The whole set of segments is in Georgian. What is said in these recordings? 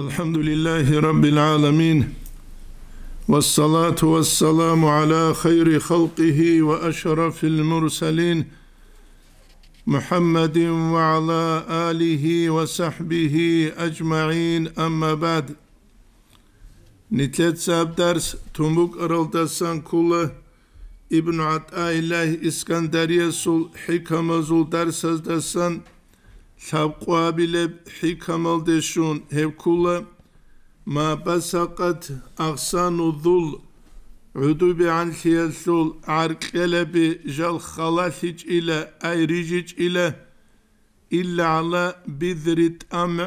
الحمد لله رب العالمين والصلاة والسلام على خير خلقه وأشرف المرسلين محمد وعلى آله وصحبه أجمعين أما بعد ساب درس تمبوك أرالدسان كله ابن عطاء الله إسكندرية سل حكمة سل درس دسان საპყუაბილებ ჰიკამალდეშუნ ჰევკულა მა ბასაყათ აღსანუდულ უდუბი ანხიასულ არყელები ჟალ ხალასიჭილა აი რიჯიჭილა illa ala bidrit am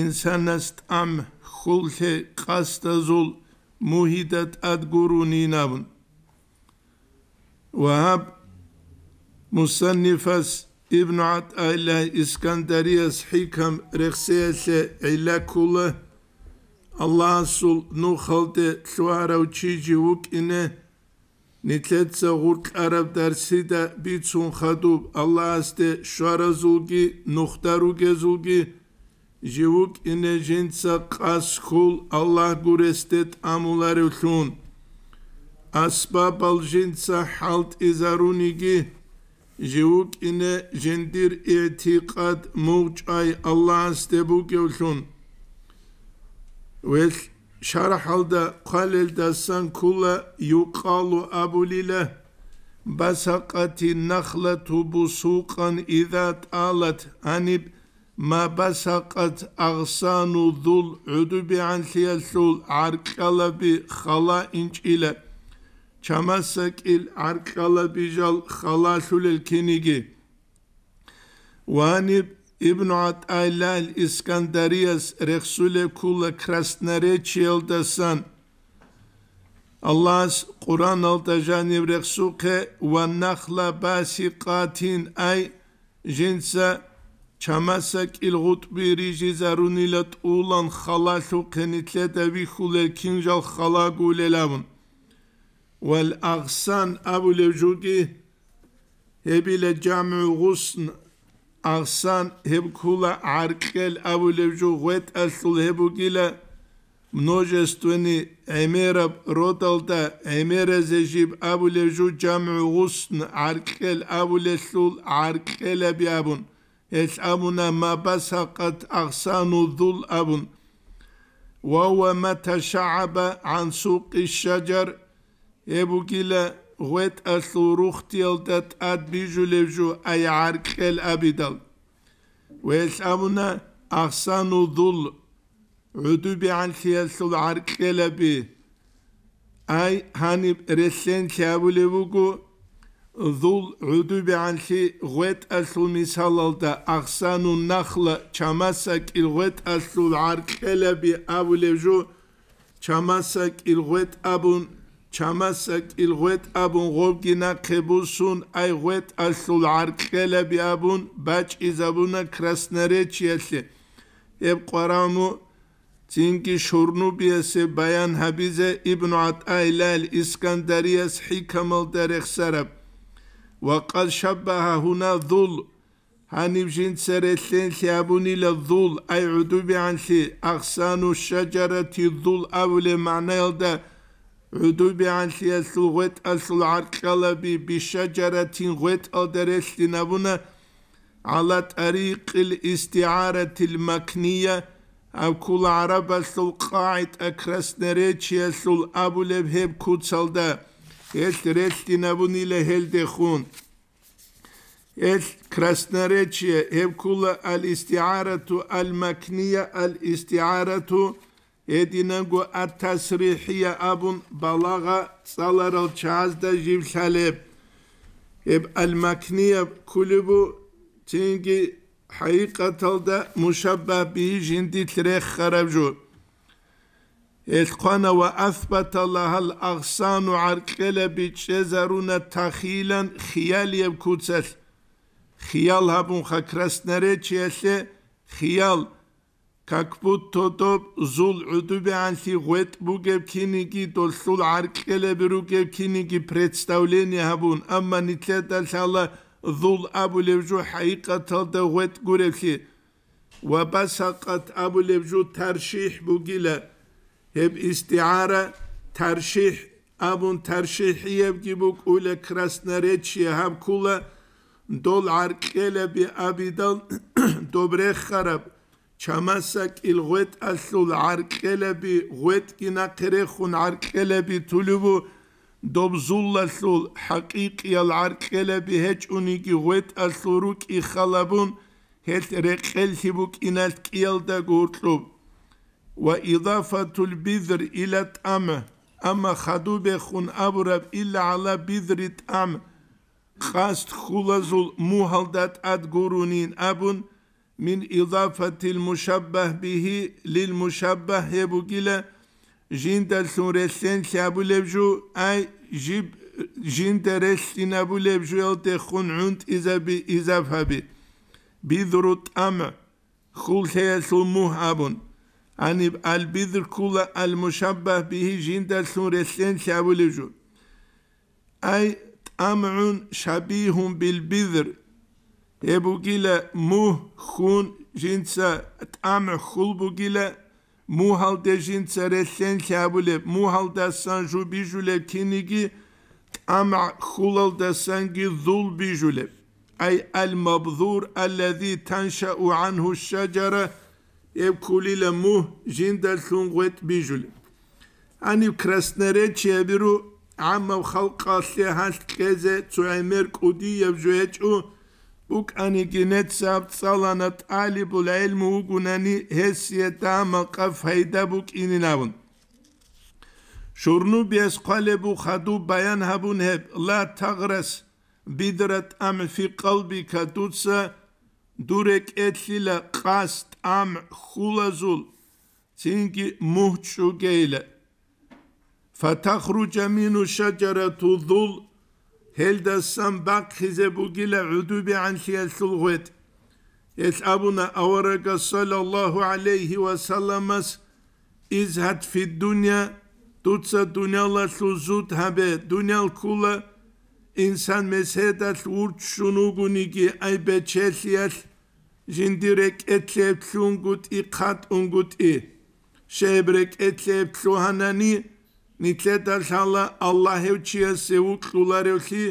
insanast am hulhe qastazul muhidat adguruninabun. Vahab musannifas ابن عط إلى إسكندريس حكم رخصيس إلى كل الله سل نخلت شوارا وشيجي وك إن نتلت سغورك عرب درسي دا بيتون خدوب الله است شوارا زلغي نختارو جزلغي جيوك إن جنسا قاس كل الله قرستت أمولار وشون أسباب الجنسا حالت إزاروني جيه Jevukine jendir etikat muçay Allah stebuk yolkun. Ve şarhalda kalel dasan kulla yuqalu abulile basakati nahlatu busukan izat alat anib ma basakat agsanu zul udubi an siyasul arkalabi hala inç ile.'' çamasak il arkala bijal halasul el kinigi vanib İbn Ataylal İskandariyas Reksule Kula Krasnarechiyel desan Allah's Kur'an altajani Reksuke ve nakhla basikatin ay jinsa çamasak il gutbi riji zarunilat ulan halasu kenitle de vihulel kinjal halagulelavun والأغصان أبو لوجوكي هبي لجامع غصن أغصان هب كولا عرقل أبو لوجو غويت أسل هبو كيلا множественный эмеров роталта эмерезе жиб абулежу джаму гусн аркел абулесул аркела биабун эс абуна мабасакат ахсану дул абун وهو ما تشعب عن سوق الشجر ebukile huet asuruhtiel dat ad bijulevju ayark el abidal. Ve esamuna ahsanu dul udubi an siyasul ark elebi. Ay hani resen kabulevugu Zul udubi anhi gvet asul misalalda ahsanu nakhla çamasak ilgvet asul arkelebi avlevju çamasak ilgvet abun Çamasak il gvet abun hovgina kebusun ay gvet asul arkele bi abun baç izabuna krasnareçiyesi. Ev qaramu Çünkü Şurnubiyesi Bayan Habize İbn At'a ile İskanderiyes hikamal Derek Serap. Ve kal şabbaha huna zul. Hanif cinseresin siyabun ile zul. Ay udubi ansi. Aksanu şacareti zul avle manayelde. عدوبي عن سياس الغوت أصل عرقلبي بشجرة غوت أدرس لنبونا على طريق الاستعارة المكنية أو كل عرب سل قاعد أكرسنريتش يسل أبو لبهب كوتسل دا إس رس لنبوني لهل دخون إذ كرسنريتش هب كل الاستعارة المكنية الاستعارة المكنية ادینگو ات تصریحی ابون بالاگا سالارال چهاز دژیم شلپ اب المکنی اب کلیبو تینگی حقیقتال ده مشابه بی جندی تره خراب جو و اثبت الله ال اقسان و عرقل بی چه زرونه تخیلان خیالی اب خیال بون خکرس نره چیسته خیال как будто то зул удубянси гвет бугев киниги то сул аркеле бругев киниги представление хабун амма нитлета шала зул абу левжу хайка талда гвет гуревхи ва басакат абу левжу тарших бугиле хеб истиара тарших абун тарших еб гибук уле красноречи хам кула дол аркеле би абидан добре хараб Çamasak il gıt aslul arkelebi gıt gina kerehun arkelebi tulubu dobzulla sul hakik yal arkelebi heç uniki gıt asuruk i halabun het rekel hibuk inat kiyalda gurtlub ve idafatul bizr ilat ama ama hadube hun aburab illa ala bizrit am kast hulazul muhaldat ad gurunin abun من إضافة المشبه به للمشبه يبقى رسين سورسين لبجو أي جيب أبو لبجو يلتخون عند إذا بإضافة به بذرط أمع خول سيسموه أبن أني البذر كل المشبه به رسين سورسين لبجو أي أمع شبيه بالبذر Ebugile muh hun jinsa tam hulbugile halde jinsa resen kabule muhalde san jubijule kinigi tam hulalde zul bijule. ay al mabzur ellezî tenşe'u anhu şecere ev kulile muh jindel sunguet bijule Ani krasnereciye biru عمو خلق سيهاش كذا تعمر قدي يبجوهج Buk ani ginet sabt salana talibul ilmu gunani hesiyeta makaf hayda buk ininavun. Şurnu biyes kalebu hadu bayan habun heb la tagres bidrat am fi kalbika tutsa durek etlila kast am hulazul çünkü muhçu geyle. Fatahruca minu şeceratu zul Hilda bak hize bugile udubi an şiyel sulhvet. Esabuna avaraka sallallahu aleyhi ve sellemas izhat fid dunya tutsa dünyala suzut habe dunyal kula insan mesedat urç şunugunigi aybe çesiyas jindirek etlep şungut ikat ungut i şebrek etlep şuhanani ნიცეთა შალა ალლაჰევჩია სეუკულარევში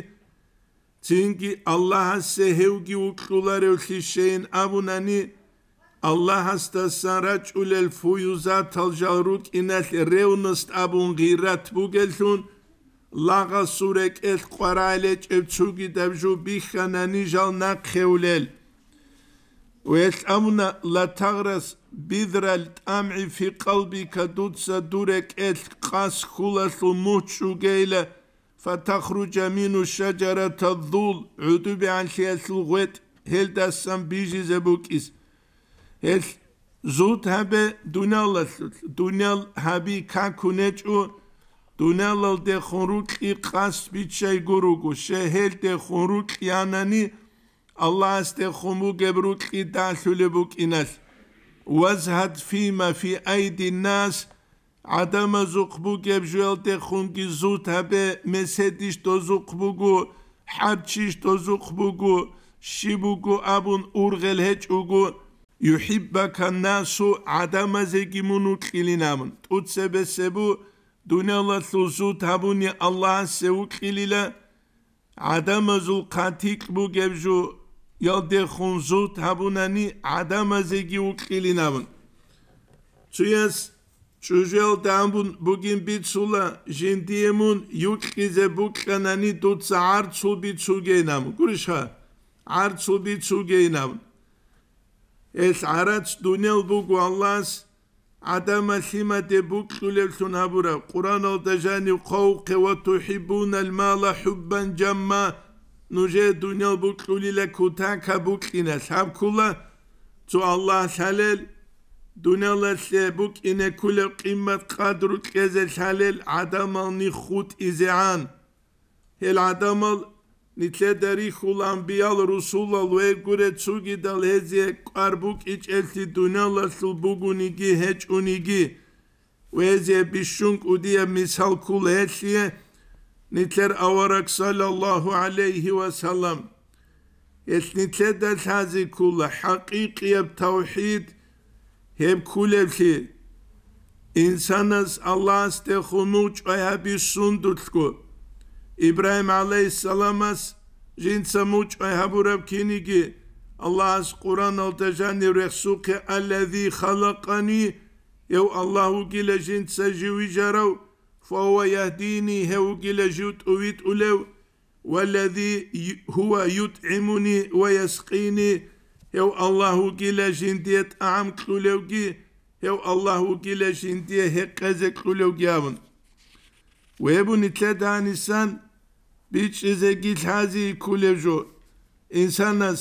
წინკი ალლაჰასე ჰევგი უკულარევში შეენ აბუნანი ალლაჰასთა სარაჭულელ ფუიუზა თალჟალრუკ ინალ რეუნოსტ აბუნ ღირათ ბუგელშუნ ლაღასურეკ ეს ყვარაილე ჭევჩუგი დებჟუ ბიხანანი ჟალ ნაქხეულელ ويسأمنا لا تغرس بذرة الأمع في قلبك دودس دورك إس قاس خلص الموتشو جيلة فتخرج من الشجرة الظول عدوب عن سياس الغويت هل دستم بيجي زبوكيس هل زود هبه دونال لسلس دونال هبي كاكونيج او دونال دخون روك إقاس بيتشي غروغو شهل دخون روك ياناني Allah istehhumu gebruk idâsülübük ines. Vezhed fîme fî eydin nâs. Adama zukbu gebjüel tehhun ki zut habe mesediş do zukbugu. Habçiş do zukbugu. Şibugu abun urgel heç ugu. Yuhibbaka nasu adama zegimunu kilinamın. Tutsebe sebu dunyalar tuzut habuni Allah'a sevuk ilile. Adama zulkatik bu gebju ялде хунзу табунани адамазеги уқилинавн чуяс чужел дамбун бугин бицула жентиемун юқизе буқканани туца арцу бицугенам гуриша арцу бицугенам эс арац дунел бугу аллас адама симаде буқлулевсун абура куран алдажани қоуқе ва тухибуна алмала хуббан жамма нуже дунё буклулиле кутан кабукина самкула цу аллах салел дунёлесе букине куле кыммат кадру кезе салел адамани хут изан хел адамал нитле дари хулан биал русулал ве гуре цуги дал эзе карбук ичэлти дунёлесу бугуниги хечуниги ве эзе бишунк удия мисал кулехие nitler avarak sallallahu aleyhi ve sellem et nitler de tazi kulla hakiki hep tevhid hep kuleti insanas Allah ste hunuç ve hebi sundutku İbrahim aleyhisselamas jinsa muç ve heburab kinigi Allah's Kur'an altacani rehsuke allezi halakani yev Allahu gile jinsa jivi jarav فهو يهديني هوجي جوت أويت أولو والذي هو يطعمني ويسقيني هو الله جل جنديت أعم كلوجي هو الله جل جندية هكذا كلوجيابن ويبون تلدى إنسان بيش إذا جيت هذه كلوجو إنسان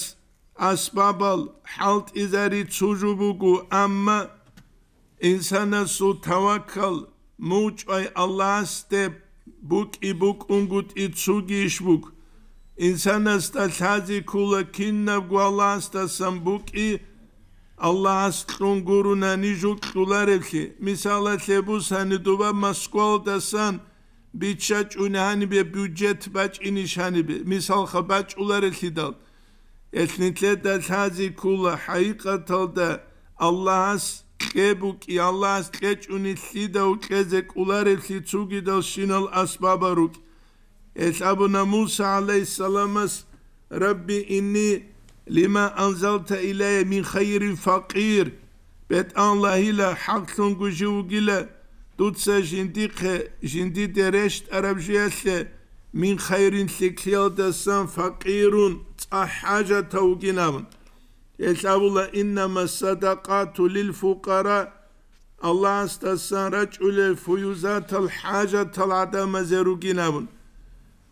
أسبابل حالت إذا ريت سوجبوكو أما إنسان سو توكل much ai Allah ste buk i buk ungut i tsugi shbuk insana sta thazi kula kinna gwala sta sambuk i Allah strunguruna nijuk Misal misala tebus hani duva maskol dasan biçaç unhani be bücet baç inişhani bir. misal ular ularevki dal etnitle de tazi kula haqiqatalda Allah's კებუკი ალას ყეჭუნი სიდა უკეზე კულარეცი ცუგი და შინალ ასბაბარუკ ეს აბუნა მუსა ალეისალამას რაბი ინი ლიმა ანზალთა ილაი მინ ხაირი ფაკირ ბეთ ალაჰილა ჰაკსონ გუჟუგილა დუცე ჟინდი ხე ჟინდი დერეშ არაბჟიასე მინ ხაირინ სიქიოდასან ფაკირუნ წაჰაჯა თაუგინამ Estağfurullah. İnnemâ sadakatu lil fukara. Allah hastasından raç'ule fuyuzatal hacatal adama zeruginabun.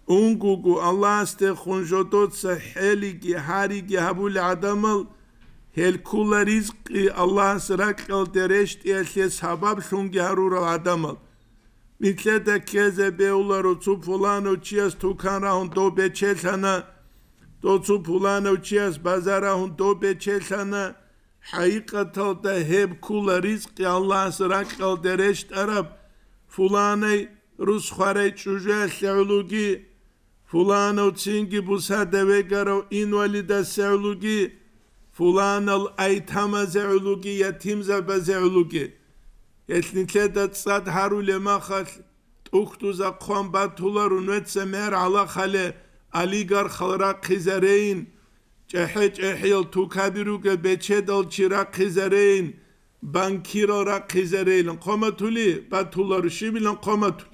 Ungugu Allah aste haste ki hari ki habul adamal. Hel kulla ki Allah sırakal dereşt eşe sabab şungi harural adamal. Mitlete keze beular uçup falan uçiyas tukan rahun dobe çesana то цупулановчиас базарахун то бечелхана хаикаталта хеб кула ризқи аллас ракал дерешт араб фуланай русхарай чужая сеулуги фуланов цинги буса девегаров инвалида сеулуги фуланал айтама зеулуги ятимза базеулуги ეთნიცედა წად ჰარულე მახალ ტუხტუზა ყვამბათულა რუნეცე მერ ალახალე алигар халра қизарейн чэҳэ чэҳил тукабируга бечедал чира қизарейн банкирора қизарейлин қоматули ба туларушибилин қоматул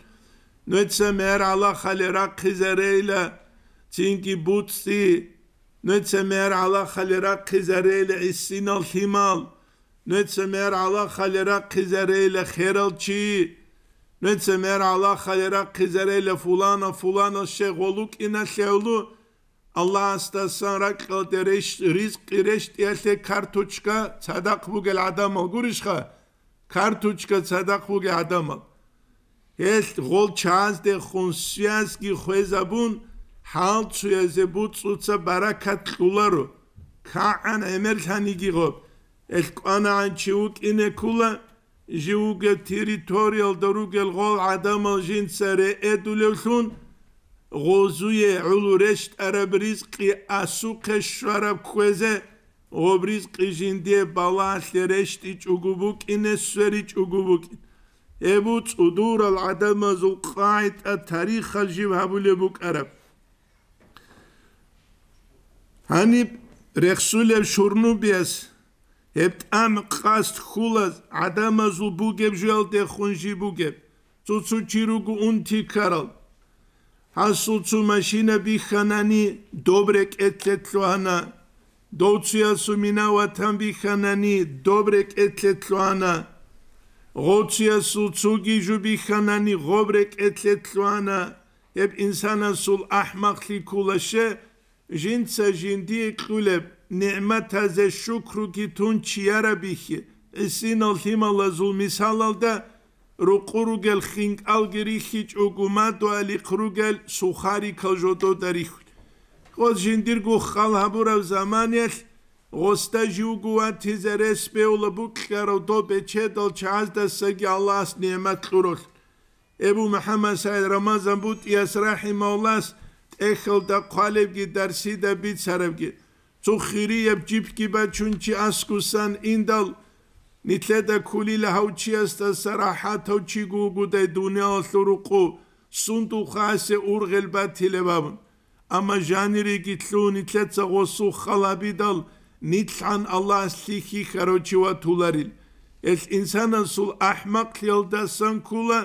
нуэтса мэр ала халера қизарейла тинки бутсти нуэтса мэр ала халера қизарейла иссинал химал нуэтса мэр ала халера қизарейла хералчи Netse mer Allah khalera khizereyle fulana fulana şeğoluk ina şevlu Allah asta sonra kıldereş rizk kireş diyelse kartuçka sadak bu gel adam ol gurişka kartuçka sadak bu gel adam ol Es gol çaz de khunsiyas ki khuzabun hal çuyeze bu tsutsa barakat kularu ka an emel hanigi gop el qana an çuk ine kula ჟიუგე ტერიტორიალ და რუგელ ყოლ ადამალ ჟინცერე ედულელხუნ ღოზუე ულურეშ არაბრიზყი ასუქე შვარა ქვეზე ობრიზყი ჟინდე ბალახერეშტი ჭუგუბუ კინესვერი ჭუგუბუ ებუ წუდურალ ადამაზ უყაით ა თარიხალ ჟიბაბულებუ კარა ჰანი რეხსულებ შურნუბიას ეპტამ ყას თხულას ადამას უბუგებ ჟალტე ხუნში ბუგებ წუცუ ჩირუგუ უნთი ქარალ ასუცუ მაშინა ბიხანანი დობრე კეთლეთლოანა დოციასუ მინავათან ბიხანანი დობრე კეთლეთლოანა როციასუ ცუგიჟუ ბიხანანი ღობრე კეთლეთლოანა ეპ ინსანასულ აჰმაყლი ქულაშე ჟინცა ჟინდი ეკულებ ნემათაზე შუქრუკი თუნ ჩიარაბიხი სინოლთიმალა ზულმისალალდა როყურუგელ ხინკალგირი ხიჭუგუმადვალი ხრუგელ სუხარი ქალჟოტოდარიხ ყოჟინდირგუ ხალაბურავ ზამანიახ ოსტაჟუგუათიზე რესპეულა ბუქკარო დობეჩედალ ჩალდასაგი ალას ნემათლურულ ابو محمد سعيد رمضان بوت يسرح مولاس اخل دا قالب كي درسي دا بيت سرب كي цухрие пчипкиба чунчи аскусан индал нитледа кулила хаучиаста сарахату чигугуде дунео луруку сунту хасе ургелба тилевам ама жанири китлу нитледса госу халабидал нитлан аллах сихи харочива туларил эс инсана сул ахмак лилдасан кула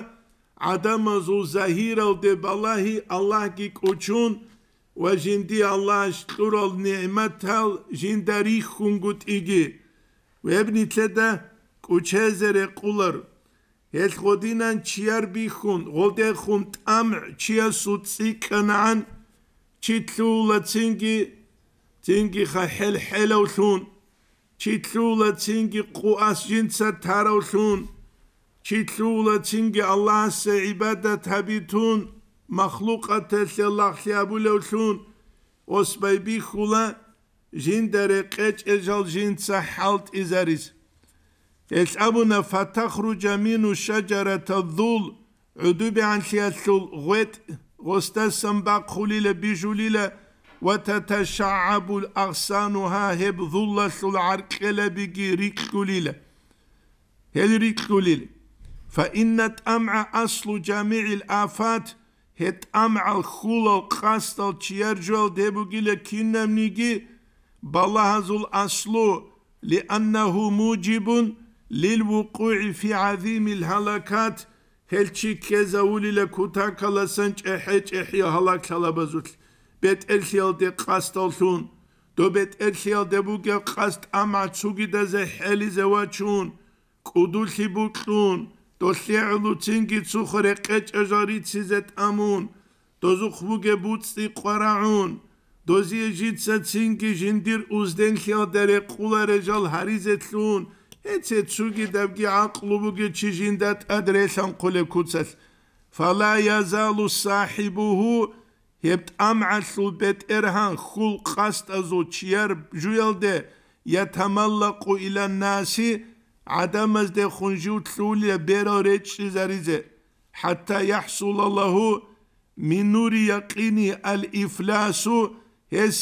адама зу захирал де балахи аллах ки кучун ve şimdi Allah'a şükür ol nimet al, şimdi rih hungut igi. Ve ebnitle de kuçezere kular. Hel kodinan çiyar bihun, gode hun tam çiyar su cikanan, çitlula cingi, cingi ha hel hel olsun. Çitlula cingi kuas cinsa tar olsun. Çitlula cingi Allah'a ibadet habitun. مخلوقة الله سيابو لوشون أسبي بي خولا جين درقج إجال جين سحلت إزاريز يسأبنا فتخرج من شجرة الظل عدوب عن سياسل غويت غستسم باق خليل بجليل وتتشعب ها هب ظل العرقل بجي ريك خليل هل ريك خليل فإن أمع أصل جميع الآفات hetam al hulo kastal çiyerjol debugile kinnem nigi balahazul aslu li annehu mucibun lil vuku'i fi azimil halakat helçi kezavul ile kuta kalasanç eheç ehya halak çalabazut bet elhiyal de do dobet elhiyal debuge kast ama çugi de zeheli zevaçun kudul hibutlun دسیعدو چنگی خوری قیچ اجاری چیزت امون دوزو خبوگ بودستی قرعون دوزی سا چنگی جندیر اوزدن خیا در قول رجال حریزت لون هیچه چوگی دبگی عقلو بگی چی جندت ادرسان قول کتسس فلا یزالو صاحبه هبت عسل بیت ارهان خول قست ازو چیار جویل ده یتملق الان ناسی ადამას და ხუნჯი უთლულია ბერო რეჩი ზარიზე ჰატა يحصل الله من نور يقين الافلاس ეს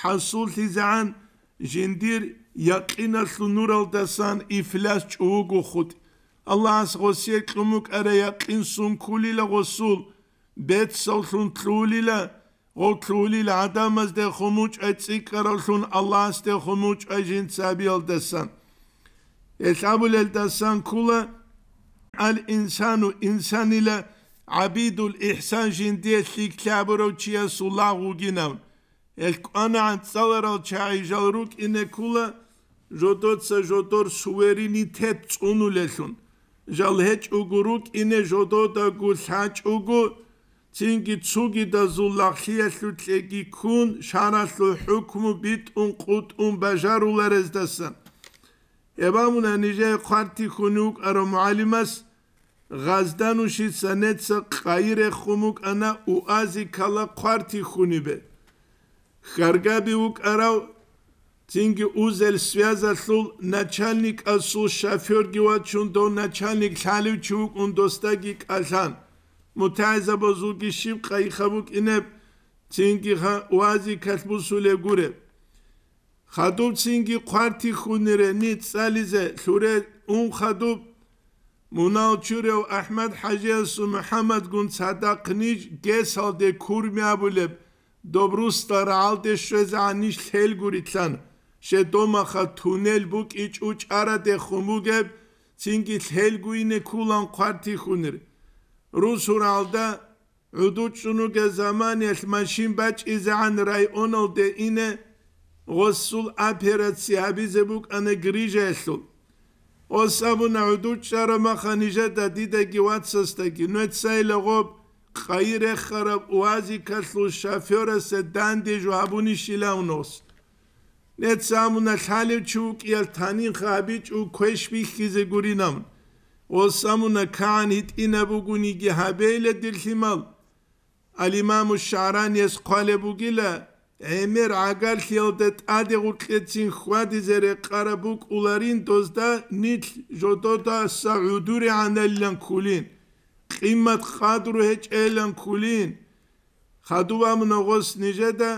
ჰასულ ზან ჯინდირ يقين النور الدسان افلاس ჩუგუ ხუთ الله غوسيه قموك ارا يقين سون كولي لا غوسول بيت سون تلولي لا او تلولي لا ادمز ده خموج اتسي كرا سون الله است خموج اجين سابيل دسان ეთამულელ და სანკულა ალ ინსანუ ინსანილა აბიდულ იჰსან ჯინდიეთი ქაბროჩია სულაღუ გინავ ეს ყანან წალერო ჩაიჟალ რუკ ინეკულა ჟოდოცა ჟოდორ სუვერინიტეტ წუნულელუნ ჟალ ჰეჭ უგურუკ ინე ჟოდოდა გუ ლაჭ უგუ წინგი ცუგი და ზულახია ლუტლეგი კუნ შარასლო ჰუკმუ ბიტუნ ყუტუნ ბაჟარულერეს დასან ებამუნა ნიჟე ხარტი ხუნუკ არო მუალიმას ღაზდანუში სანეც ყაირე ხუმუკ ანა უაზი ქალა ხარტი ხუნიბე ხარგაბი უკ არავ თინგი უზელ სვიაზა სულ ნაჩალნიკ ასუ შაფიორ გივა ჩუნ დო ნაჩალნიკ ხალივ ჩუკ უნ დოსტაგი ყალან მუთაზა ბოზუგი შიბ ყაი ხაბუკ ინებ თინგი ხა უაზი ქალბუსულე გურებ ხადუცინგი ყვარტი ხუნერე ნიცალიზე ხურე უმ ხადუ მუნალჩურე აჰმად ჰაჯიას მუჰამად გუნ სადაკნი გესალდე ქურმიაბულე დობრუსტარალდე შეზანი შელგურიცან შედომახა თუნელ ბუკ იჭუჭარადე ხუმუგე ცინგი შელგუინე ქულან ყვარტი ხუნერე რუსურალდა უდუჩუნუ გე ზამანი ეს მაშინ ბაჭი ზან რაიონოლდე ინე غسل اپراتسي ابيزه بوك انا غريجهلو اوسابو نعودو تشار ما خنيجه دديده كي واتسستكي نوت سايل غوب خير خراب وازي كسلو شافيور سداندي جوابوني شيلاونوس نت سامونا خالي چوك يال تاني خابي چو كويش بي خيزه گورينام اوسامونا كان هيت اينا بوگوني كي هبيل دلخيمال الامام الشعراني اس قاله بوگيله ემერ აგალ ხელდე ტადე ურკეცინ ხვადიზერე ყარაბუკ ულარინ დოზდა ნიტ ჟოტოტა საუდური ანელლან ქულინ ყიმად ხადრუ ეჭელან ქულინ ხადუვამ ნოღოს ნიჟე და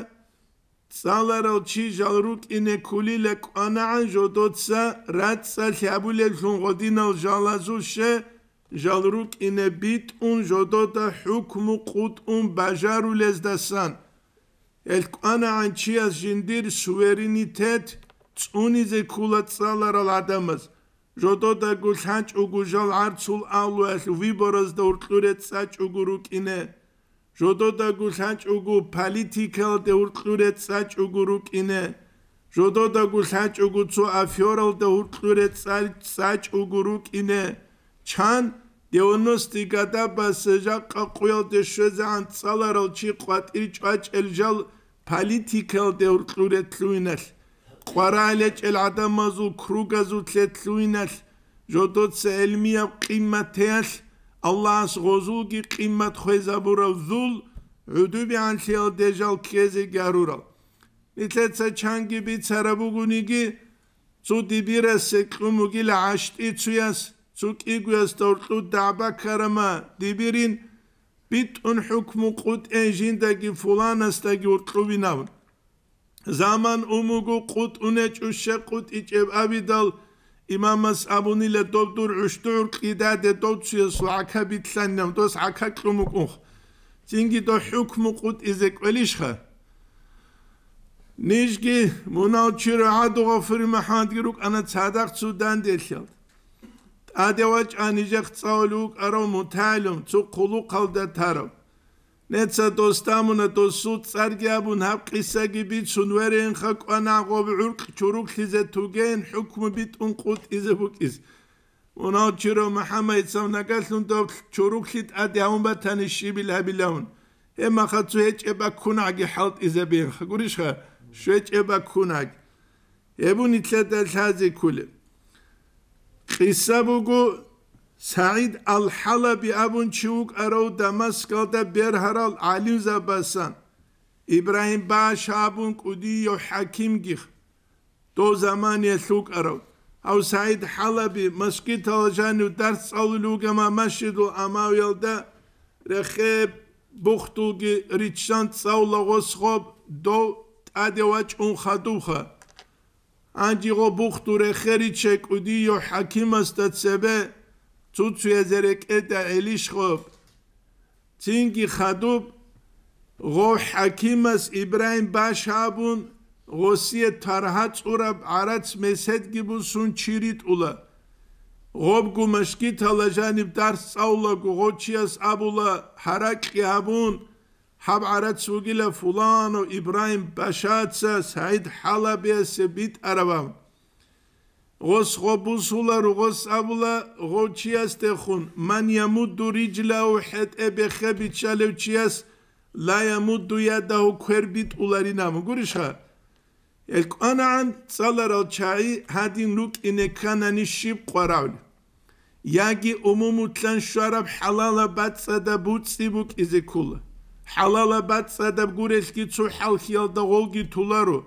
ცალარალ ჩი ჟალრუტ ინე ქულილე ყანაან ჟოტოცა რაცა ლაბულე ჟუნღოდინალ ჟალაზუშე ჟალრუტ ინე ბიტ უნ ჟოტოტა ჰუკმუ ყუტ უნ ბაჟარულეს დასან – el qana anchias jindir suverenitet tsunize kulatsalar al adamas jodo da gulhanch ugujal artsul alwas viboros da urtluret sachugurukine jodo da gulhanch ugu political da urtluret sachugurukine jodo da gulhanch ugu tsu afioral da urtluret sachugurukine chan დიაგნოსტიკა და ბასაჯა ყოველ დღე შეზანცალარო ჩიყვა ტირჭვა ჭელჯალ политикал дэур клурэт луинал кварале чэл адамазу кругазу тлет луинал жодоц элмия кыматэл аллахс гозуги кымат хэзабура зул үдү би анчил дежал кезе гарура нитлетса чанги би царабугуниги цу дибирасе кумугил аштицуяс цу кигуяс тортлу дабакарама дибирин ბიტუნ ჰუკმუ ყუტენჟინდაგი ფულანასტაგი ურტყუვინავ ზამან უმუგუ ყუტუნე ჭუშე ყუტიჭებ აბიდალ იმამას აბუნილე დოქტორ უშტურ ყიდადე დოქციეს აკაბიტლანნამ დოს აკაკრუმუ ყუხ ჯინგი დო ჰუკმუ ყუტიზე ყველიშხა ნიშგი მონალჩირ ადუღა ფირმა ჰანდგირუკ ანა ცადაღ ცუდან დელხალ ადევაჭ ანიჟახ წავლუ კარო მუთალუმ წუ ყულუ ყალდა თარო ნეცა დოსტამუნა დოსუ წარგიაბუ ნაფყისაგი ბიცუნ ვერენ ხა ყანაღობ ურყ ჩურუკ ხიზე თუგენ ჰუკმუ ბიტუნ ყუტ იზებუკის უნა ჩირო მუჰამედ სავნაკასუნ დო ჩურუკ ხიტ ადი აუმბათანი შიბილ ჰაბილაუნ ემა ხა წუ ეჭება ქუნაგი ჰალტ იზებიენ ხა გურიშ ხა შეჭება ქუნაგი ებუნი წედა ლაზი ქულე ყისაბუგუ საიდ ალ-ჰალაბი აბუნ ჩუკ არავ დამასკალდა ბერჰარალ ალიმ ზაბასან იბრაჰიმ ბაშა აბუნ ყუდიო ჰაკიმ გიხ დო ზამანი ლუკ არავ აუ საიდ ჰალაბი მასკიტა ჟანუ დარც ალულუგა მამაშიდო ამავილდა რეხე ბუხტულგი რიჩან წავლა ღოსხობ დო ტადევა ჭუნ ხატუხა ანჯიღო ბუხტურე ხერი შეკვიდიო ჰაკიმას და წებე ცუცუეზერე კეტა ელიშხობ წინგი ხადუბ ღო ჰაკიმას იბრაიმ ბაშაბუნ ღოსიე თარჰა წურა არაც მესედგიბუსუნ ჩირიტულა ღობგუმაშკი თალაჟანიბ დარსწაულა გოჩიას აბულა ჰარაკი აბუნ ჰაბ араცუგილა ფულანო იბრაჰიმ ბაშაც საიდ ჰალაბიას ბიტ араბა ოს ხობუსულა როგოს აბულა ღოჩიას თხუნ მანიამუ დურიჯლა უჰეთ ებე ხები ჩალევჩიას ლაიამუ დუია და უქერბიტ ულარინამ გურიშა ელ ყანან წალარალ ჩაი ჰადინ ლუკ ინე ქანანი შიბ ყვარავ იაგი უმუმუთლან შარაბ ჰალალა ბაცა და ბუცი ბუკ იზიკულა ჰალალაბად სადაბ გურეს კიცო ხალხიალ და გოლგი თულარო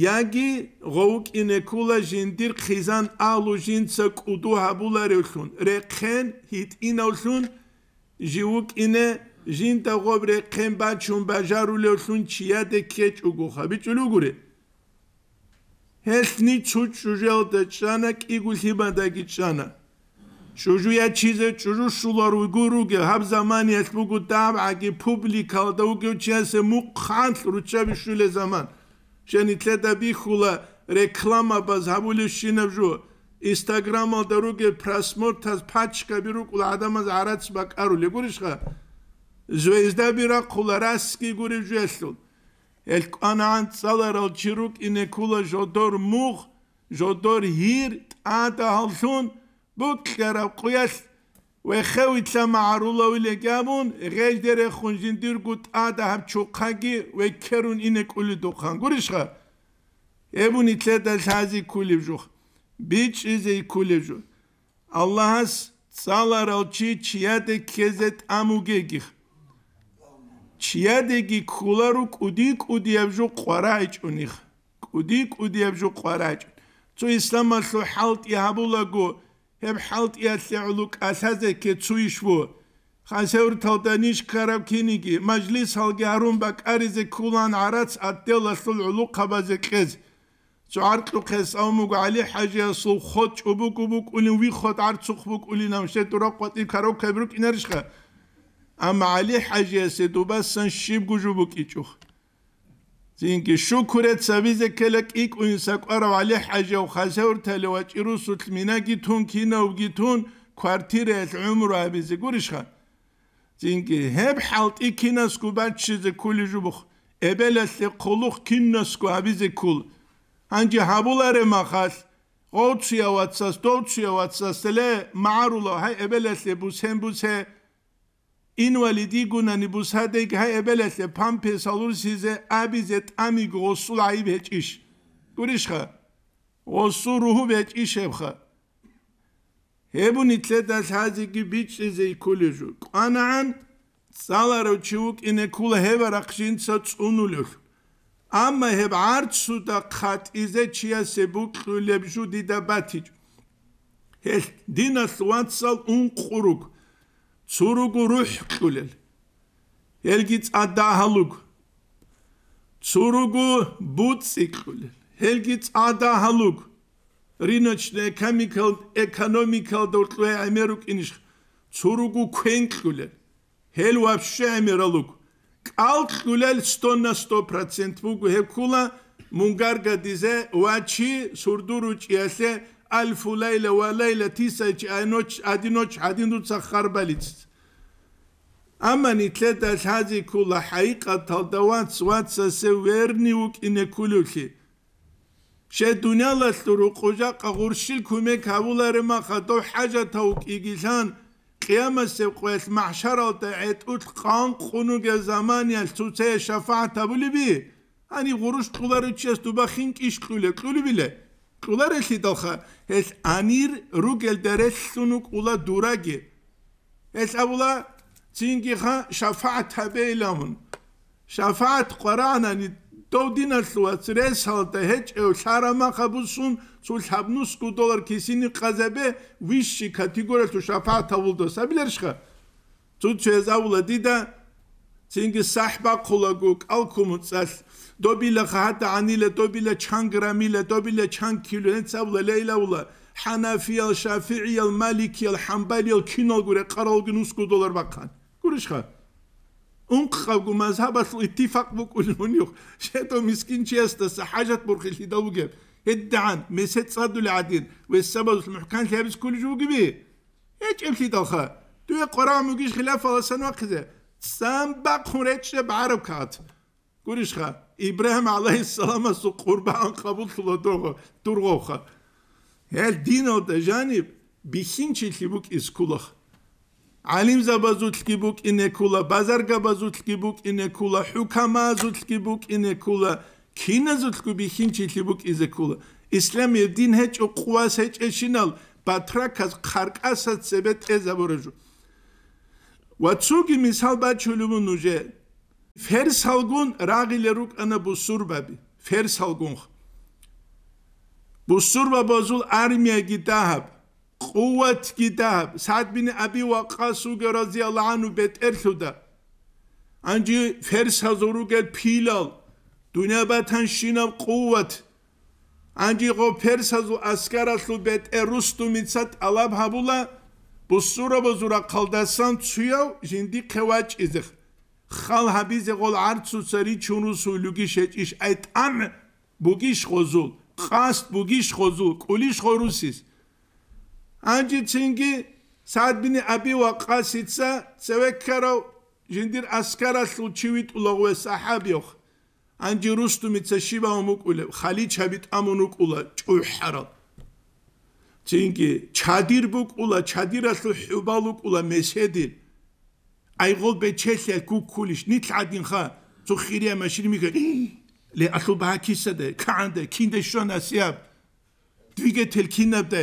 იაგი ღოუკინე კულა ჟინდირ ხიზან ალუ ჟინცა კუდუ ჰაბულარეშუნ რეხენ ჰიტინოშუნ ჟიუკინე ჟინტა ღობრე ხენ ბაჩუნ ბაჟარულოშუნ ჩიადე ქეჩუგუ ხაბიჩულუ გურე ჰესნი ჩუჩუჟელ და ჩანა კიგუ ჰიბანდაგი ჩანა შუჟუია ჩიზე ჩუჟუშულარ უგურუგე ჰაბზამანი ეს მუგუ დამაგი პუბლიკა და უგუჩესე მუხანთ რუჩები შულე ზამან შენი თლედა ბიხულა რეკლამა ბაზავული შინებჟუ ინსტაგრამა და რუგე პრასმორთას პაჩკა ბირუკულა ადამას არაც ბაკარული გურიშხა ზვეიზდა ბირა ხულა რასკი გურიშეშლ ელ ყანან წალერო ჩირუკ ინეკულა ჟოდორ მუხ ჟოდორ ჰირ ატა ჰალშუნ ბუთქერა ყიას ვეხევიცა მარულოვილე გამონ ღეჯდერე ხუნჯინ დირგუ ტადა ჰამ ჩუხაგი ვეკერუნ ინე კული დოხან გურიშა ებუნი წედა საზი კული ჟუხ ბიჭი ზე კული ჟუ ალლაჰს ცალარო ჩი ჩიადე ქეზეთ ამუგეგი ჩიადეგი ქულარუ კუდი კუდიებ ჟუ ყვარაი ჭუნიხ კუდი კუდიებ ჟუ ყვარაი ჭუ ისლამალ ხალტი აბულაგო ჰემ ჰალტია სეულუკ ასაზე კეცუიშვო ხანსეურ თავდანიშ ქარავკინიგი მაჯლის ჰალგე არუმბა კარიზე ქულან არაც ატელა სულულუ ყაბაზე ყეზ ჯარკუ ხეს ამუგ ალი ჰაჯა სულ ხოთ ჭუბუკ უბუკ ული ვიხოთ არცუხ ბუკ ული ნამშე ტურა ყოტი ქარავ ქებრუ კინერიშხა ამ ალი ჰაჯა სედუბასან შიბ გუჯუბუკ იჭუხ ზინკი შუქურეთ სავიზე ქელეკ იკუინ საკვარო ალე ჰაჟევ ხაზევრთელე ვაჭირუ სუთლ მინაგითუნ ქინავგითუნ ქვართირე ეს უმრო აბიზე გურიშხან ზინკი ჰებ ჰალტ იკინას კუბაჩიზე ქული ჟუბუხ ებელესი ქულუხ ქინნას კუ აბიზე ქულ ანჯი ჰაბულარე მახას ოუციავაცას დოუციავაცას ლე მარულო ჰაი ებელესი ბუსემ ბუსე ინვალი დიგუნანი ბუსადე გაებელესე პამფე სალურსიზე აბიზე ტამი გოსულაი ბეჭიშ გურიშხა ოსუ რუჰუ ბეჭიშებხა ჰებუნი თლედა საძიგი ბიჭიზე იკულიჟუ ყანაან ცალარო ჩუკ ინე კულა ჰევარა ხშინცა წუნულიხ ამა ჰებ არცუ და ხატიზე ჩიასე ბუკლებშუ დიდა ბათიჭ ეს დინას ვაცალ უნყურუკ ცურუგუ რუჰკულელ ელგი წადაჰალუგ ცურუგუ ბუციკულელ ელგი წადაჰალუგ რინოჩნე ქემიკალ ეკონომიკალ დორტლე ამერუკინიშ ცურუგუ ქენკულელ ჰელ ვაფშე ამერალუგ კალკულელ 100% ვუგ ჰეკულა მუნგარგა დიზე ვაჩი სურდურუჭიასე ألف ليلة وليلة تيسة أنوش أدينوش أدينو تسخر بلتس أما نتلت هذه كل حقيقة تلدوات سوات سويرنيوك إن كلوكي شه دنیا لست رو قجا قغرشیل کمی کابول رما خدو حاجة توک ایگیزان قیام سقویت محشر آتا عید اوت قان قونو گه زمانی از توسه شفاعت بولی بی هنی غروش قدر چیست و بخین کش کلی کلی بیلی კლარესი თოხა ეს ანირ რუგელდერესუნუ კულა დურაგე ეს აბულა წინგი ხა შაფაათ აბეილამუნ შაფაათ ყურანანი დოდინასუაც რესალტა ჰეჭევ შარამახაბუსუნ სულხაბნუს კუდოლარ ქისინი ყაზაბე ვიში კატეგორიას თუ შაფაათ აბულდო საბილერშხა თუ ჩეზავლა დიდა წინგი საჰბა ყულაგუ კალკუმუცას dobile khata anile dobile çan gramile dobile çan kilo ensabla leyla ula Hanafiyel, Şafiiyel, Malikiyel, Hanbaliyel, Kinol gure karal günus dolar bakan. Kuruşka. Unqav gu mazhabat ittifak bu kulun yok. Şeyto miskin çiyastası hacat burkhil hidavu gem. Heddan meset sadul adin ve sebadul muhkan kebis kulcu gibi. Hiç emsi dalha. Duya Kur'an mügiş hilaf alasan vakize. Sen bak hureçle ba'arab kağıt. Kuruşka. იბრაჰიმ ალეისალამას ყურბან ყაბულთლო დოღო დურღოხა ელ დინო და ჟანიბ ბიჰინჩი ლიბუკ ისკულახ ალიმზაბაზუთკიბუკ ინეკულა ბაზარგაბაზუთკიბუკ ინეკულა ჰუკამაზუთკიბუკ ინეკულა ქინაზუთკიბი ჰინჩი ლიბუკ იზეკულა ისლამი დინ ჰეჭო ყუას ეჭეშინალ ბათრაკას ხარკასაც ზებეთ ეზაბორეჟო ვაცუგი მისალბა ჩულუმუნუჟე ფერსალგუნ რაღილე რუკ ანაბუ სურბაბი ფერსალგუნ ბუსურბაბაზულ არმია გიდაბ ყუვათ გიდაბ სადბინი აბი ვაყასუ გერაზია ლანუ ბეტერლუდა ანჯი ფერსაზურუგე ფილალ დუნაბათან შინავ ყუვათ ანჯი ყო ფერსაზუ ასკარასლუ ბეტერუსტუმიცად ალაბჰაბულა ბუსურბაზურა ყალდასან ცუიო ჟინდი ყევაჭიზი ხალ ჰაბიზე ყოლ არც უცერი ჩუნუსუ ლუგი შეჭიშ აი ტამ ბუგიშ ხოზუ ყასტ ბუგიშ ხოზუ კულიშ ხორუსის ანჯი ცინგი საადბინი აბი ვა ყასიცა ცევეკარო ჟინდირ ასკარა ლუჩივი ტულოვე საჰაბიო ანჯი რუსტუმი ცეშიბა მოკულე ხალი ჩაბი ტამონ უკულა ჭუჰარო ჩინკი ჩადირბუკულა ჩადირასო ჰუბალუკულა მესედი აი გობე ჩესე კუკულიშ ნიცადინ ხა თუ ხირია მაშინ მიგე ლე ახლ ბაკისადე კანდე კინდე შონა სია დვიგე თელკინადე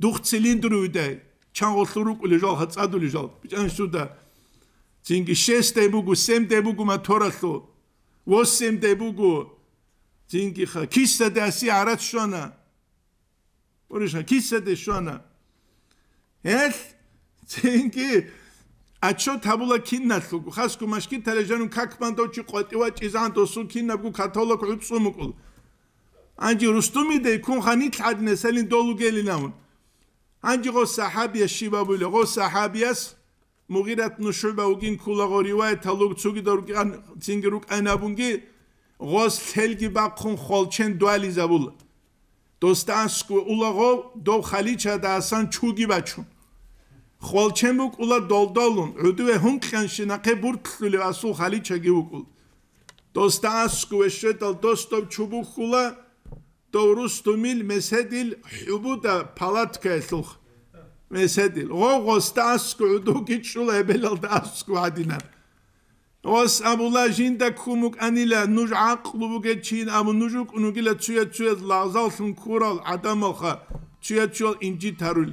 დუხ ცილინდრუდე ჩანგოლურ უკული ჟო ხა წადული ჟო ბიჭან შუდა წინგი შესტე ბუგუ სემდე ბუგუ მა თორასო ვოს სემდე ბუგუ წინგი ხა კისადე ასი არათ შონა ორიშა კისადე შონა ეს წინგი А что табула киннатлу хаску машки тележану как мандочи котива чизанто су киннабгу католок хуцумукул анжи рустумиде кун хани тадне селин долугели намун анжи го сахабия шибабуле го сахабияс мугират ну шуба угин кула го рива талук цуги дорган цингирук анабунги го селги ба кун холчен дуали забул достанску улаго до халича да асан чуги бачун ხოლჩემუ კულა დოლდოლუნ უდვე ჰუნქიან შინაკე ბურთლული ასულ ხალი ჩეგიუკულ დოსტასკუ ეშეთალ დოსტობ ჩუბუხულა და რუსტუმილ მესედილ ჰუბუ და палаტკა ესულ მესედილ ოღოსტასკუ უდუკი ჩულებელალ დასკუ ადინა ოს აბულაჟინ და ქუმუკ ანილა ნუჟ აყლუბუგე ჩინ ამ ნუჟუკ ნუგილა ცუე ცუე ლაზალ სუნ ქურალ ადამოხა ცუე ცუე ინჯი თარული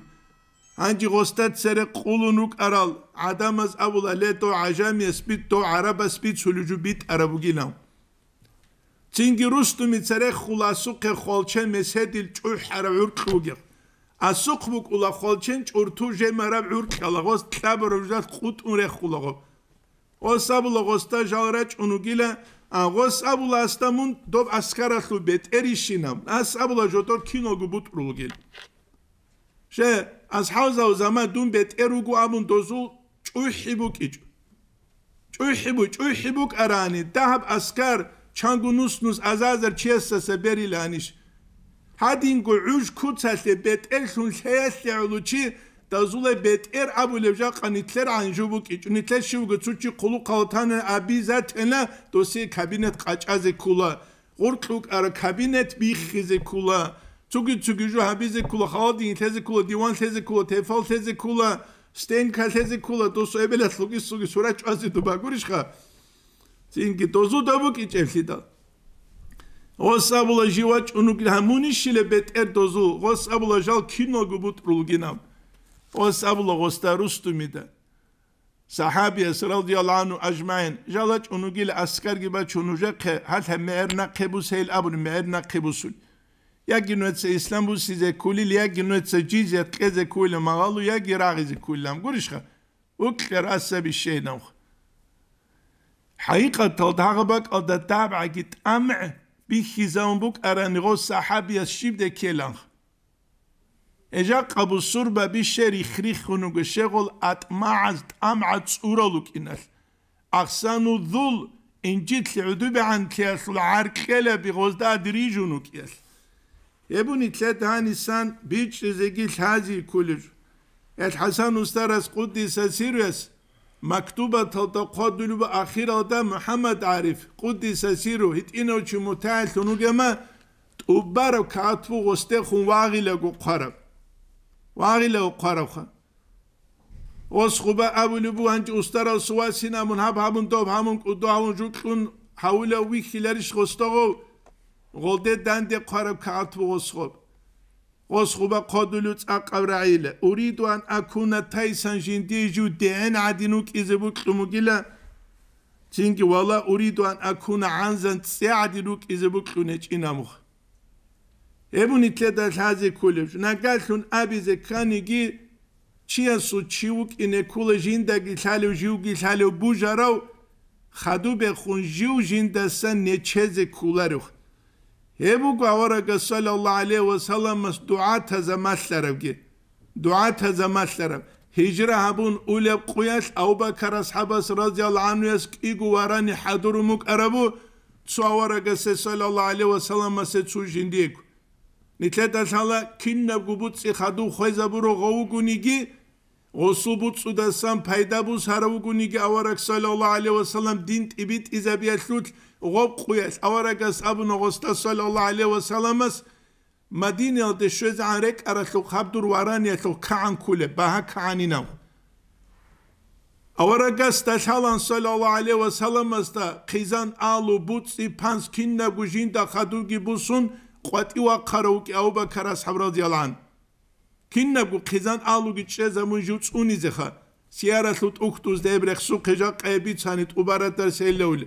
ანჯი ღოსტად წერე ყულუნ უკარალ ადამას აბულა ლეტო აჟამი სპიტო араბა სპიც სულუჯუ ბიტ араბუგინა ჩინგი რუსტუმი წერე ხულასუ ხე ხოლჩენ მესედილ ჭუ ჰარა ურკუგი ასუკმუ კულა ხოლჩენ ჭურთუ ჟე მარა ურკალა ღოს თაბრო ჟათ ყუტურე ხულაღო ოსაბულა ღოსტა ჟალრა ჭუნუგილა აღოს აბულა სტამუნ დობ ასკარახუ ბეტერიშინამ ასაბულა ჟოტორ კინოგუ ბუტრულგილ შე ასჰავზა უზამა დუნ ბეტერუგუ ამუნ დოზუ ჭუჰიბუ კიჭ ჭუჰიბუ ჭუჰიბუ ყარანი დაჰბ ასკარ ჩანგუნუსნუს აზაზერ ჩესსა ბერილანიშ ჰადინ გუ უშ კუცალე ბეტელშუნ შეესე ულუჩი დაზულე ბეტერ აბულებჟა ყანითლერ ანჟუბუ კიჭ ნითლეშუ გუ ცუჩი ყულუ ყავთან აბიზა თენა დოსი კაბინეტ ყაჭაზე ქულა ყურტუკ არა კაბინეტ მიხიზე ქულა Çünkü çünkü ju habize kula haldi teze kula divan teze kula tefal teze kula stenka teze kula dosu ebelas lugi sugi suraç azı du bagurishka. Çünkü dozu da bu ki çefsida. Osa bula jivaç unuk hamuni şile beter dozu. Osa bula jal kino gubut rulginam. Osa bula osta rustumida. Sahabi radıyallahu anhu ajmain. Jalaç unugil asker gibi çunuca ke. Hatta me'er nakibu seyl abun me'er nakibusun. იაგინოცე ისლამბულსიზე ქული ლიაგინოცე ჯიზე თქეზე ქული მაღალუ იაგირაღიზე ქულამ გურიშხა უკლერ ასები შეინამ ჰაიყათ თალდაღაბაკ ალდა დაბაგით ამ ბიხიზამბუკ არანიღო საჰაბიას შიბდე ქელან ეჯა ყაბულ სურბა ბიშერი ხრი ხუნუგე შეღოლ ატმააზ ტამა წუროლუ კინალ აღსანუ ძულ ინჯი თლუდუბი ანქიასულ არკელები ღოზდა დრიჟუნუ კიასლ Ebun tlet hanisan biç rezegil hazi kulür. El Hasan ustaras kuddise sirves. Maktuba tataqadülü ve ahirada Muhammed Arif. Kuddise siru hit inoçu mutal tunugema. Ubbara katbu gostehun vagile guqarab. Vagile guqarabha. Oskuba abulübü anca ustara suva sinamun hab hamun dob hamun kudu hamun jutkun havule vihiler iş gostoğu. ღოდე დანდე ყარებ ქართულ ოსხობ ოსხობა ყოდულუ წაყავრაილე ურიდუ ან აკუნა თაისან ჟინდი ჯუ დენ ადინუ კიზებუ ქუმუგილა ჩინკი ვალა ურიდუ ან აკუნა ანზან წაადინუ კიზებუ ქუნე ჩინამუ ებუნი თლე და ლაზი ქულებ ნაგალუნ აბიზე ქანიგი ჩიასუ ჩიუკინე ქულე ჟინდაგი ლალო ჟიუგი ლალო ბუჟარო ხადუ ბე ხუნ ჟიუ ჟინდასა ნეჩეზე ქულარო ებუკ ავარაკა სალალლაჰუ ალეი ვა სალამას დუა თაზამალლარავგი დუა თაზამალლარავ ჰიჯრა ჰაბუნ ულე ყუიას აუბაქარ ასჰაბას რაზიალლაჰუ ანუეს კიგუ ვარანი ჰადურუ მუკარაბუ ცავარაკა სალალლაჰუ ალეი ვა სალამას ეცუჟინდიეკ ნიტლეთა სალა კინნაგუბუ წიხადუ ხეზაბურო ღოუგუნიგი ოსუბუცუდასან ფაიდაბუ სარავუგუნიგი ავარაკ სალალლაჰუ ალეი ვა სალამ დინ ტიბიტ იზაბიათლუთ უღობ ყუეს ავარაგას აბუ ნოღოსთა სალალა ალეი ვასალამას მადინელდე შეზ არეკ არახო ხაბდურ ვარანიახო ქაან ქულე ბაჰა ქაანინავ ავარაგას დაშალან სალალა ალეი ვასალამას და ყიზან ალუ ბუცი ფანს ქინნა გუჟინ და ხადუგი ბუსუნ ყვატივა ხარო უკი აუბა ქარა საბრალდიალან ქინნა გუ ყიზან ალუ გი ჩეზამუნ ჟუ წუნი ზეხა სიარათუ ტუხტუს დებრეხ სუ ქეჟა ყეები ცანი ტუბარატ და სელეული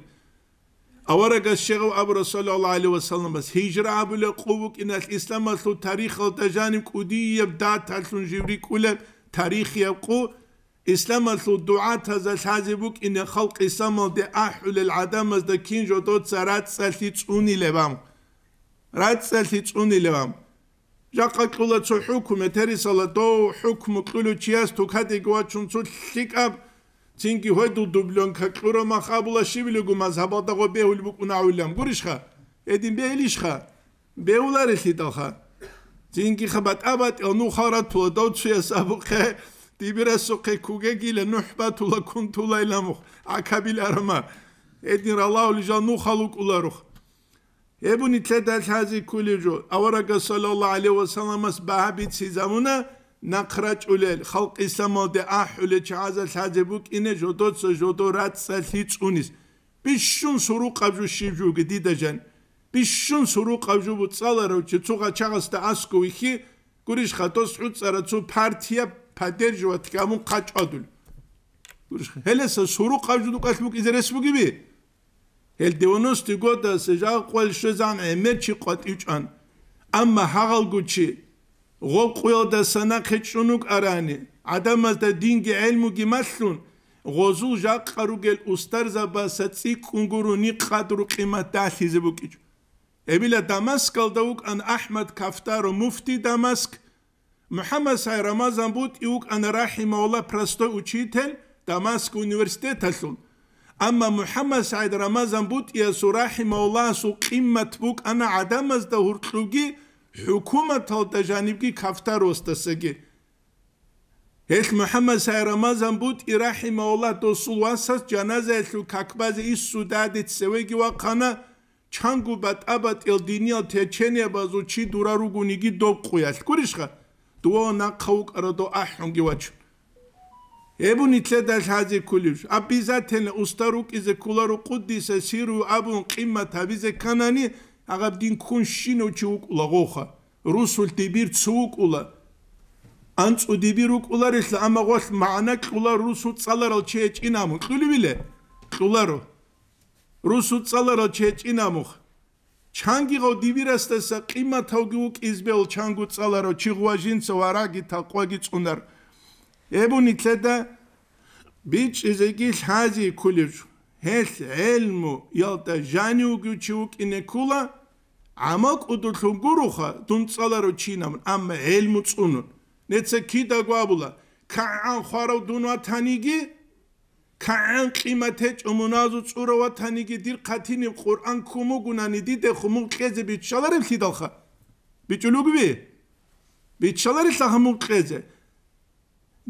ავარაგა შეღავ აბუ რასულალლაჰი ალეი ვასალამას ჰიჯრა აბულა ყუბუკ ინალ ისლამალ თუ თარიხალ დაჟანი კუდიებ და თალუნ ჟივრი კულე თარიხი აყუ ისლამალ თუ დუა თაზა ჰაზიბუკ ინა ხალყ ისამალ დე აჰულ ალ ადამას და კინ ჟოტო ცარაც სალი წუნი ლევამ რაც სალი წუნი ლევამ ჟაყა კულა ცო ჰუკუმე თერისალა დო ჰუკმუ კულუ ჩიას თუ ქადი გვაჩუნ ცუ ლიკაბ Çünkü hoy du dublon kakura makabula şibili gumaz habata go behul bukuna ulam gurishha. Edin behlishha. Beular ehitalha. Çünkü habat abat onu harat tula dotsuya sabukhe. Dibire sokke kuge gile nuhba tula kuntula ilamuk Akabil arama. Edin rallahu lijan haluk ularuk. Ebun itle del hazi kulicu. Avaraga sallallahu aleyhi ve sellem'as bahabit sizamuna. ნახრაჭულელ ხალყისამოდე აჰულე ჩააზალ ჰაძებუკ ინე ჟოდოც ჟოდორაც სალიწუნის ბიშუნ სურუყავჟუ შიჯუგი დიდაჟან ბიშუნ სურუყავჟუ ბწალარო ჩუცუღა ჩაღასტა ასკუიხი გურიშ ხატოს ჰუცარა ცუ ფარტია ფადერჟოთ გამუ ყაჭადულ გურიშ ჰელესა სურუყავჟუ დუკასბუკ იზერესბუგიბი ჰელდეონოსტი გოდა სეჟა ყოლშეზან ემერჩი ყოტივჭან ამა ჰაღალგუჩი ღობ ყველდა სანახეჭუნუკ არანი ადამას და დინგი ელმუ გიმალუნ ღოზუ ჟაყყარუგელ უსტარზაბასა ციკუნგურუ ნიყადრუ ყიმათ დაალიზებუ კიჭუ ემილა დამასკალ და უკ ან აჰმად ქაფტარო მუფტი დამასკ მუჰამად საი რამაზან ბუტ იუკ ან რაჰიმაულა პრასტო უჩითელ დამასკ უნივერსიტეტ ალუნ ამა მუჰამად საი რამაზან ბუტ ია სურაჰიმაულა სუ ყიმათ ბუკ ან ადამას და ჰურტლუგი ჰუკუმა თალდა ჟანიბკი ქაფთა როსტასეგი ეხ მუჰამმად საი რამაზან ბუთ ირაჰიმა ალა დოსულ ვასას ჯანაზე ეხლ ქაკბაზე ის სუდადი ცევეგი ვაყანა ჩანგუბა ტაბა ტილ დინიო თეჩენებაზუ ჩი დურარუგუნი გი დოყყიას კურიშხა დუო ნაყავ კრადო აჰუნგი ვაჩ ებუნი წედა ხაზი კულიშ აბიზათენ უსტარუკიზე კულარუ ყუდისე სირუ აბუნ ყიმა თავიზე ქანანი აღაბდინ ქუნშინო ჩუკულაღოხა რუსულ ტიბირ ცუკულა ანწუ დიბირ უკულარის ამაღოს მანა კულა რუსუ წალარალ ჩეჭინამო ყილივილე ყულარო რუსუ წალარალ ჩეჭინამო ჩანგიღო დივირასთესა ყიმათავგი უკიზბელ ჩანგუ წალარო ჩიღვაჟინც ვარაგი თაყვაგი წუნარ ებუნი წედა ბიჭ ეზეგი ხაზი ქულიშ ჰეს ელმო იალტა ჟანი უგუჩუკინე კულა ამაკუდუ გურუხა დუნცალარო ჩინამ ამ ელმო წუნუ ნეცე კიდა გვაბულა ქაან ხარავ დუნვათანიგი ქაან ყიმათე ჭუმუნაზუ წუროვათანიგი დირყათინი ყურან ქუმუგუნანი დიდე ხუმუ ყეზე ბიჩალარი ხიდალხა ბიჩულუგვი ბიჩალარი სახმუ ყეზე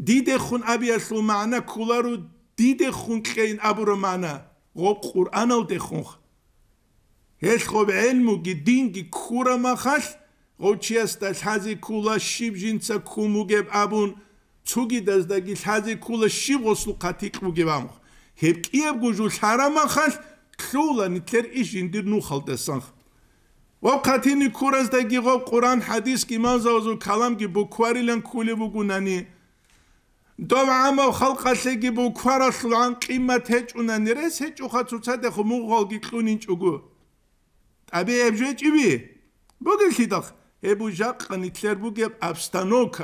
დიდე ხუნ აბიასულ მაანა კულარუ დიდე ხუნყეინ აბრომანა ოპ ყურანალ დე ხუნხ ეშხობ ელმუ გიდინგი ქურამახალ როჩიას და ლაზიკულა შიბჯინცა ქუმუგებ აბუნ ცუგიდას და გი ლაზიკულა შიბოსლუ ყათიყუგებ ამხ ჰებკიებ გუჟუ ლარამახალ ქლულა ნიტერ იშინდი ნუხალ დესანხ ოპ ყათინი ქურას და გი ოპ ყურან ჰადის კი მანზავზუ ქალამ გი ბუქვარილან ქულებუ გუნანი დავამო ხალხას იგი ბუქვარას ლან ყიმათ ეჭუნან რეს ეჭუხა ცუცადე ხო მუღოლგი ყუნინჭუგუ აბი ებჟე ჭიბი ბუგილში დახ ებუ ჟაყნი თლერბუგე აბსტანოკ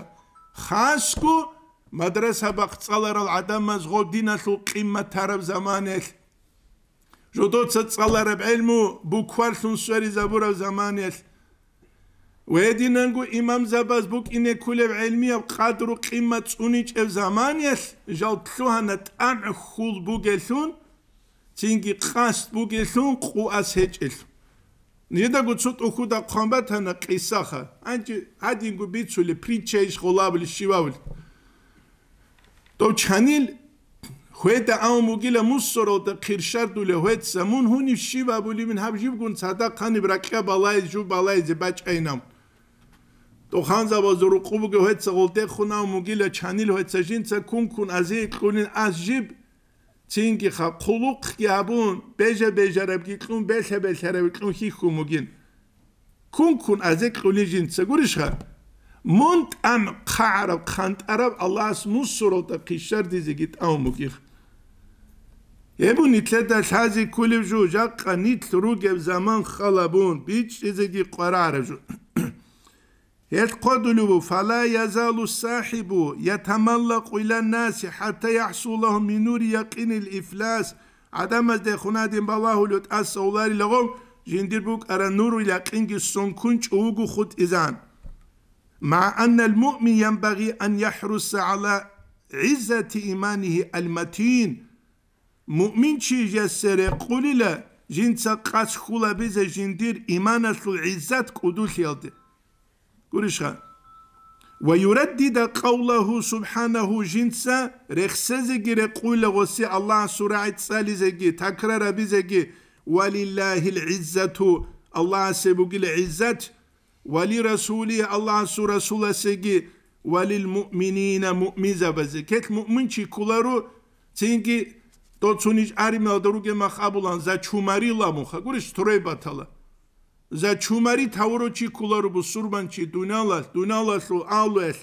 ხასკუ მადრასა ბაღწალარალ ადამას ღო დინასუ ყიმათ არავ ზამანელ ჟუდოცა წალარებ ელმუ ბუქვარსუნ სვერი ზაბურავ ზამანელ ვედინანგუ იმამ ზაბას ბუკინე ქულევ ელმია ყადრუ ყიმა წუნიჭევ ზამანიეს ჟალ თუჰანა ტან ხულ ბუგესუნ ჩინგი ყას ბუგესუნ ყუას ეჭილ ნიდაგუ ცუტუ ხუდა ყამბათანა ყისახა ანჭი ადინგუ ბიცული პრიჩეის ხოლაბლი შივავლ то чанил хөтэ ам мугила муссорот киршардуле хөтсэ мун хуни шивабули мин хабжиб гун садақани бракка балай жу балай жа бачайнам то ханзаба зору кубуге хетса голте хуна мугила чанил хетса жинца кун кун ази кунин аз жиб цинги ха кулук ябун беже бежереб ки кун беше бешереб кун хи хумугин кун кун ази кулин жинца гуриш ха монт ан қаръаб қантъаръаб аллас муссурота қишар дизигит амугих ебун итледа лази кулив жу жаққа нит руге заман халабун бич дизиги қараръаб жу يتقدلوا فلا يزال الساحب يتملق إلى الناس حتى يحصل لهم من نور يقين الإفلاس عدم ده خنادين بالله لتأس أولاري لغم جندير بوك أرى نور يقين سنكنش أوغو خود ازان مع أن المؤمن ينبغي أن يحرص على عزة إيمانه المتين مؤمن شي جسر قولي لا جنسا قاس خولا بيزا جندير إيمانة العزة قدوش يلدي كوريشخا ويردد قوله سبحانه جنسا رخصة رخسزجي رقول غسي الله سرعة سالزجي تكرر بزجي ولله العزة الله سبق العزة ولرسوله الله سرسول سجي وللمؤمنين مؤمزة بزي بزكت مؤمن شي كولارو تنجي توتسونيش أرمي أدروجي مخابولان زا چوماري لامو خا قريش تروي باتالا за чумари таворочи куларубу сурманчи дуналас дуналасу алвес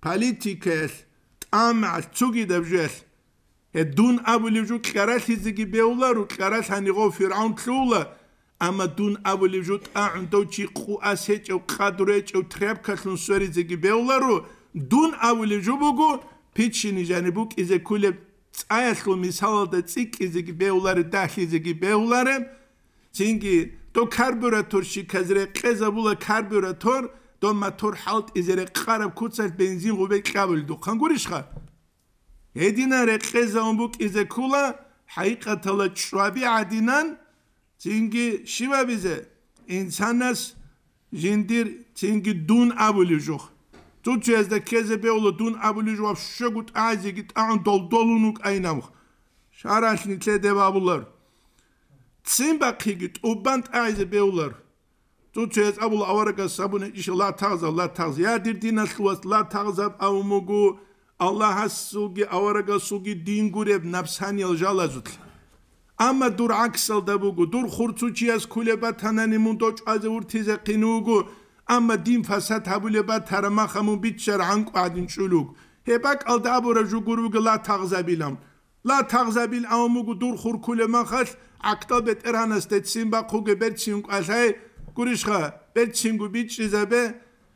политикес тамас цуги дебжес э дун абуливжу кхарасизиги беулару кхарасан иго фираун тлула ама дун абуливжу таун точи ку асечо кхадуречо тряпкасун сверизиги беулару дун абуливжу бугу пичини жани бук изе куле цаяслу мисалда цик изиги беулары дахизиги беулары чинги то карбюратор ши кэзре кэза була карбюратор то мотор халт изере қара куцэл бензин губе қабул ду хангуриш ха эдинаре кэза омбу кизе кула хайқатала чуаби адинан цинги шива бизе инсанас жиндир цинги дун абулю жох тут чезде кэзе беоло дун абулю жоф шогут азигит ан дол долунук айнамх шарашни тедева булар цимбахигит убант айзе беулар туцэс абул аварага сабуне ишла тагза ла тагз ядир динаслуас ла тагза авмугу аллаха суги аварага суги дингуреб напсаниал жалазут амма дур аксал дабугу дур хурцучиас кулеба танани мундо чазе уртизе кинугу амма дин фаса табулеба тарамахаму битшар анкуадин чулуг хебак алдабура жугуругу ла тагза билам ла тагза бил авмугу дур хуркулема хаш akta bet eranas det simba kuge bet çingu asay kurişha bet çingu